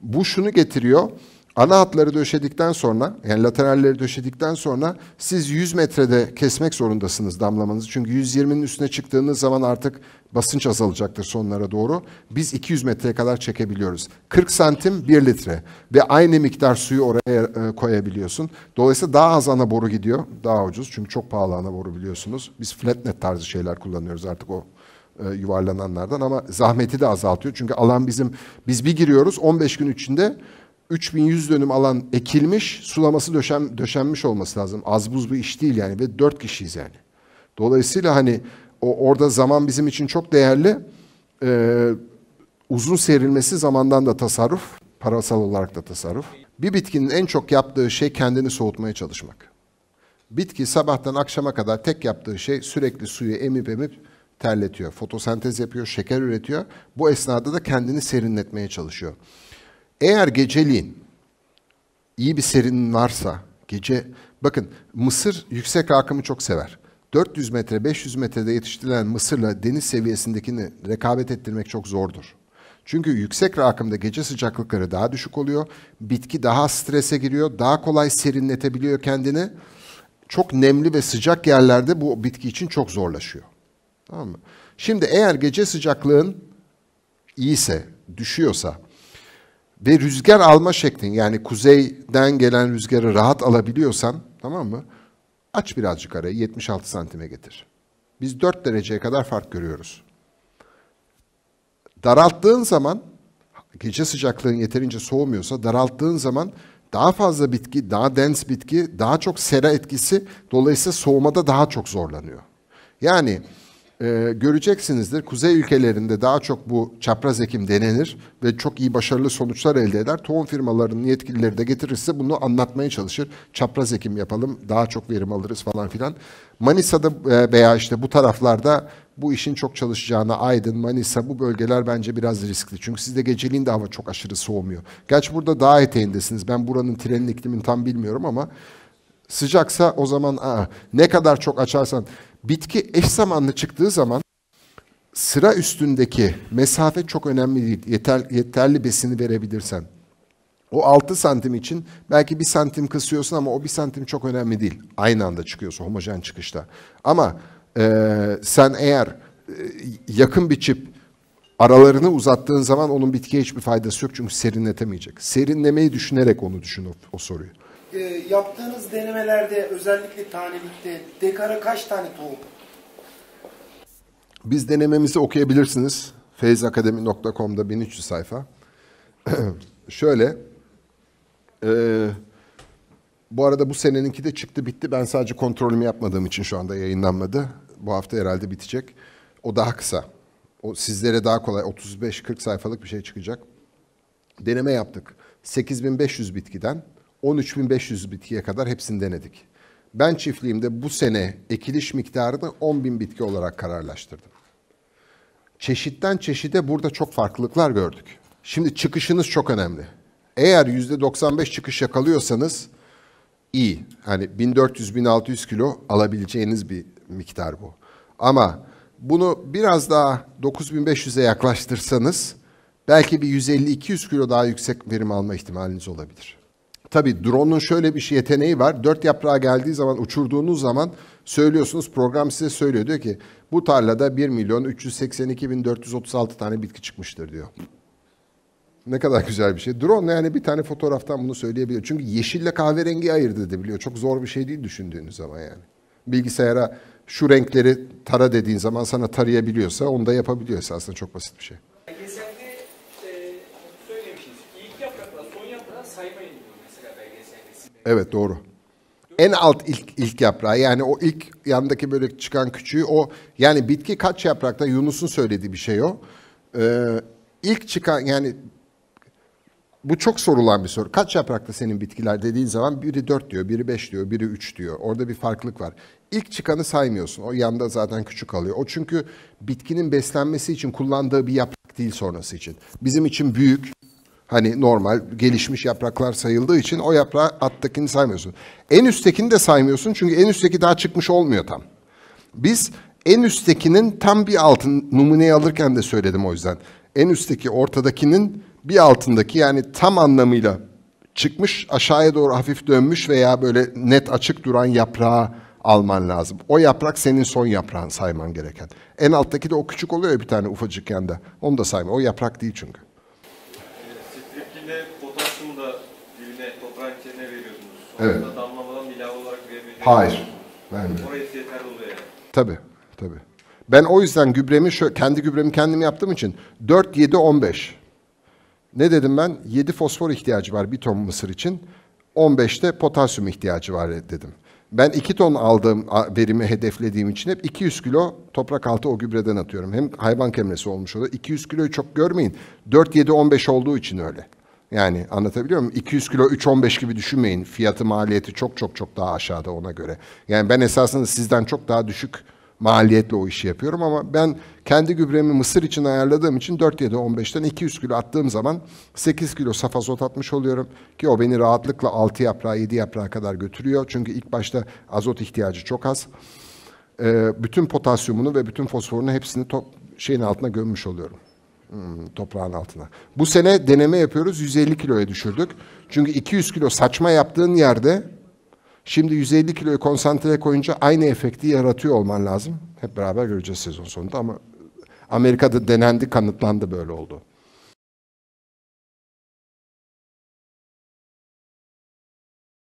Bu şunu getiriyor. Ana hatları döşedikten sonra yani lateralleri döşedikten sonra siz 100 metrede kesmek zorundasınız damlamanızı. Çünkü 120'nin üstüne çıktığınız zaman artık basınç azalacaktır sonlara doğru. Biz 200 metreye kadar çekebiliyoruz. 40 santim 1 litre ve aynı miktar suyu oraya e, koyabiliyorsun. Dolayısıyla daha az ana boru gidiyor. Daha ucuz çünkü çok pahalı ana boru biliyorsunuz. Biz flat net tarzı şeyler kullanıyoruz artık o e, yuvarlananlardan ama zahmeti de azaltıyor. Çünkü alan bizim biz bir giriyoruz 15 gün içinde 3100 dönüm alan ekilmiş, sulaması döşen, döşenmiş olması lazım. Az buz bir iş değil yani ve 4 kişiyiz yani. Dolayısıyla hani o orada zaman bizim için çok değerli. Ee, uzun serilmesi zamandan da tasarruf, parasal olarak da tasarruf. Bir bitkinin en çok yaptığı şey kendini soğutmaya çalışmak. Bitki sabahtan akşama kadar tek yaptığı şey sürekli suyu emip emip terletiyor. Fotosentez yapıyor, şeker üretiyor. Bu esnada da kendini serinletmeye çalışıyor. Eğer geceliğin iyi bir serinin varsa gece bakın Mısır yüksek akımı çok sever. 400 metre 500 metrede yetiştirilen mısırla deniz seviyesindekini rekabet ettirmek çok zordur. Çünkü yüksek rakımda gece sıcaklıkları daha düşük oluyor. Bitki daha strese giriyor. Daha kolay serinletebiliyor kendini. Çok nemli ve sıcak yerlerde bu bitki için çok zorlaşıyor. Tamam mı? Şimdi eğer gece sıcaklığın iyiyse, düşüyorsa ve rüzgar alma şeklin yani kuzeyden gelen rüzgarı rahat alabiliyorsan tamam mı? Aç birazcık arayı 76 santime getir. Biz 4 dereceye kadar fark görüyoruz. Daralttığın zaman gece sıcaklığın yeterince soğumuyorsa daralttığın zaman daha fazla bitki, daha dens bitki, daha çok sera etkisi dolayısıyla soğumada daha çok zorlanıyor. Yani e, göreceksinizdir. Kuzey ülkelerinde daha çok bu çapraz ekim denenir ve çok iyi başarılı sonuçlar elde eder. Tohum firmalarının yetkilileri de getirirse bunu anlatmaya çalışır. Çapraz ekim yapalım, daha çok verim alırız falan filan. Manisa'da e, veya işte bu taraflarda bu işin çok çalışacağına Aydın, Manisa bu bölgeler bence biraz riskli. Çünkü sizde geceliğin de hava çok aşırı soğumuyor. Gerçi burada dağ eteğindesiniz. Ben buranın trenin iklimini tam bilmiyorum ama sıcaksa o zaman aa, ne kadar çok açarsan bitki eş zamanlı çıktığı zaman sıra üstündeki mesafe çok önemli değil. Yeter, yeterli besini verebilirsen. O 6 santim için belki 1 santim kısıyorsun ama o 1 santim çok önemli değil. Aynı anda çıkıyorsa homojen çıkışta. Ama e, sen eğer e, yakın biçip aralarını uzattığın zaman onun bitkiye hiçbir faydası yok çünkü serinletemeyecek. Serinlemeyi düşünerek onu düşün o, o soruyu e, yaptığınız denemelerde özellikle tanelikte dekara kaç tane tohum? Biz denememizi okuyabilirsiniz. feyzakademi.com'da 1300 sayfa. Şöyle, e, bu arada bu seneninki de çıktı bitti. Ben sadece kontrolümü yapmadığım için şu anda yayınlanmadı. Bu hafta herhalde bitecek. O daha kısa. O sizlere daha kolay 35-40 sayfalık bir şey çıkacak. Deneme yaptık. 8500 bitkiden 13.500 bitkiye kadar hepsini denedik. Ben çiftliğimde bu sene ekiliş miktarını 10.000 bitki olarak kararlaştırdım. Çeşitten çeşide burada çok farklılıklar gördük. Şimdi çıkışınız çok önemli. Eğer %95 çıkış yakalıyorsanız iyi. Hani 1400-1600 kilo alabileceğiniz bir miktar bu. Ama bunu biraz daha 9500'e yaklaştırsanız belki bir 150-200 kilo daha yüksek verim alma ihtimaliniz olabilir. Tabi drone'un şöyle bir şey yeteneği var. Dört yaprağa geldiği zaman uçurduğunuz zaman söylüyorsunuz program size söylüyor. Diyor ki bu tarlada 1 milyon 382 bin 436 tane bitki çıkmıştır diyor. Ne kadar güzel bir şey. Drone yani bir tane fotoğraftan bunu söyleyebiliyor. Çünkü yeşille kahverengi ayırt edebiliyor. Çok zor bir şey değil düşündüğünüz zaman yani. Bilgisayara şu renkleri tara dediğin zaman sana tarayabiliyorsa onu da yapabiliyor esasında çok basit bir şey. Evet doğru. En alt ilk, ilk yaprağı yani o ilk yandaki böyle çıkan küçüğü o yani bitki kaç yaprakta Yunus'un söylediği bir şey o. Ee, ilk çıkan yani bu çok sorulan bir soru. Kaç yaprakta senin bitkiler dediğin zaman biri dört diyor, biri beş diyor, biri üç diyor. Orada bir farklılık var. İlk çıkanı saymıyorsun. O yanda zaten küçük alıyor O çünkü bitkinin beslenmesi için kullandığı bir yaprak değil sonrası için. Bizim için büyük, Hani normal gelişmiş yapraklar sayıldığı için o yaprağı alttakini saymıyorsun. En üsttekini de saymıyorsun çünkü en üstteki daha çıkmış olmuyor tam. Biz en üsttekinin tam bir altın numuneyi alırken de söyledim o yüzden. En üstteki ortadakinin bir altındaki yani tam anlamıyla çıkmış aşağıya doğru hafif dönmüş veya böyle net açık duran yaprağı alman lazım. O yaprak senin son yaprağın sayman gereken. En alttaki de o küçük oluyor ya bir tane ufacık yanda. Onu da sayma. O yaprak değil çünkü. Evet. damlamadan bir lava olarak verebileceğim. Hayır. Vermiyor. Orası yeterli oluyor yani. Tabii. Tabii. Ben o yüzden gübremi şöyle, kendi gübremi kendim yaptığım için 4 7 15. Ne dedim ben? 7 fosfor ihtiyacı var bir ton mısır için. 15'te potasyum ihtiyacı var dedim. Ben 2 ton aldığım verimi hedeflediğim için hep 200 kilo toprak altı o gübreden atıyorum. Hem hayvan kemresi olmuş oluyor. 200 kiloyu çok görmeyin. 4 7 15 olduğu için öyle. Yani anlatabiliyor muyum? 200 kilo 3.15 gibi düşünmeyin. Fiyatı maliyeti çok çok çok daha aşağıda ona göre. Yani ben esasında sizden çok daha düşük maliyetle o işi yapıyorum ama ben kendi gübremi mısır için ayarladığım için 4 7 15'ten 200 kilo attığım zaman 8 kilo saf azot atmış oluyorum ki o beni rahatlıkla 6 yaprağı 7 yaprağa kadar götürüyor. Çünkü ilk başta azot ihtiyacı çok az. Ee, bütün potasyumunu ve bütün fosforunu hepsini top, şeyin altına gömmüş oluyorum. Hmm, toprağın altına. Bu sene deneme yapıyoruz. 150 kiloya düşürdük. Çünkü 200 kilo saçma yaptığın yerde şimdi 150 kiloyu konsantre koyunca aynı efekti yaratıyor olman lazım. Hep beraber göreceğiz sezon sonunda ama Amerika'da denendi, kanıtlandı böyle oldu.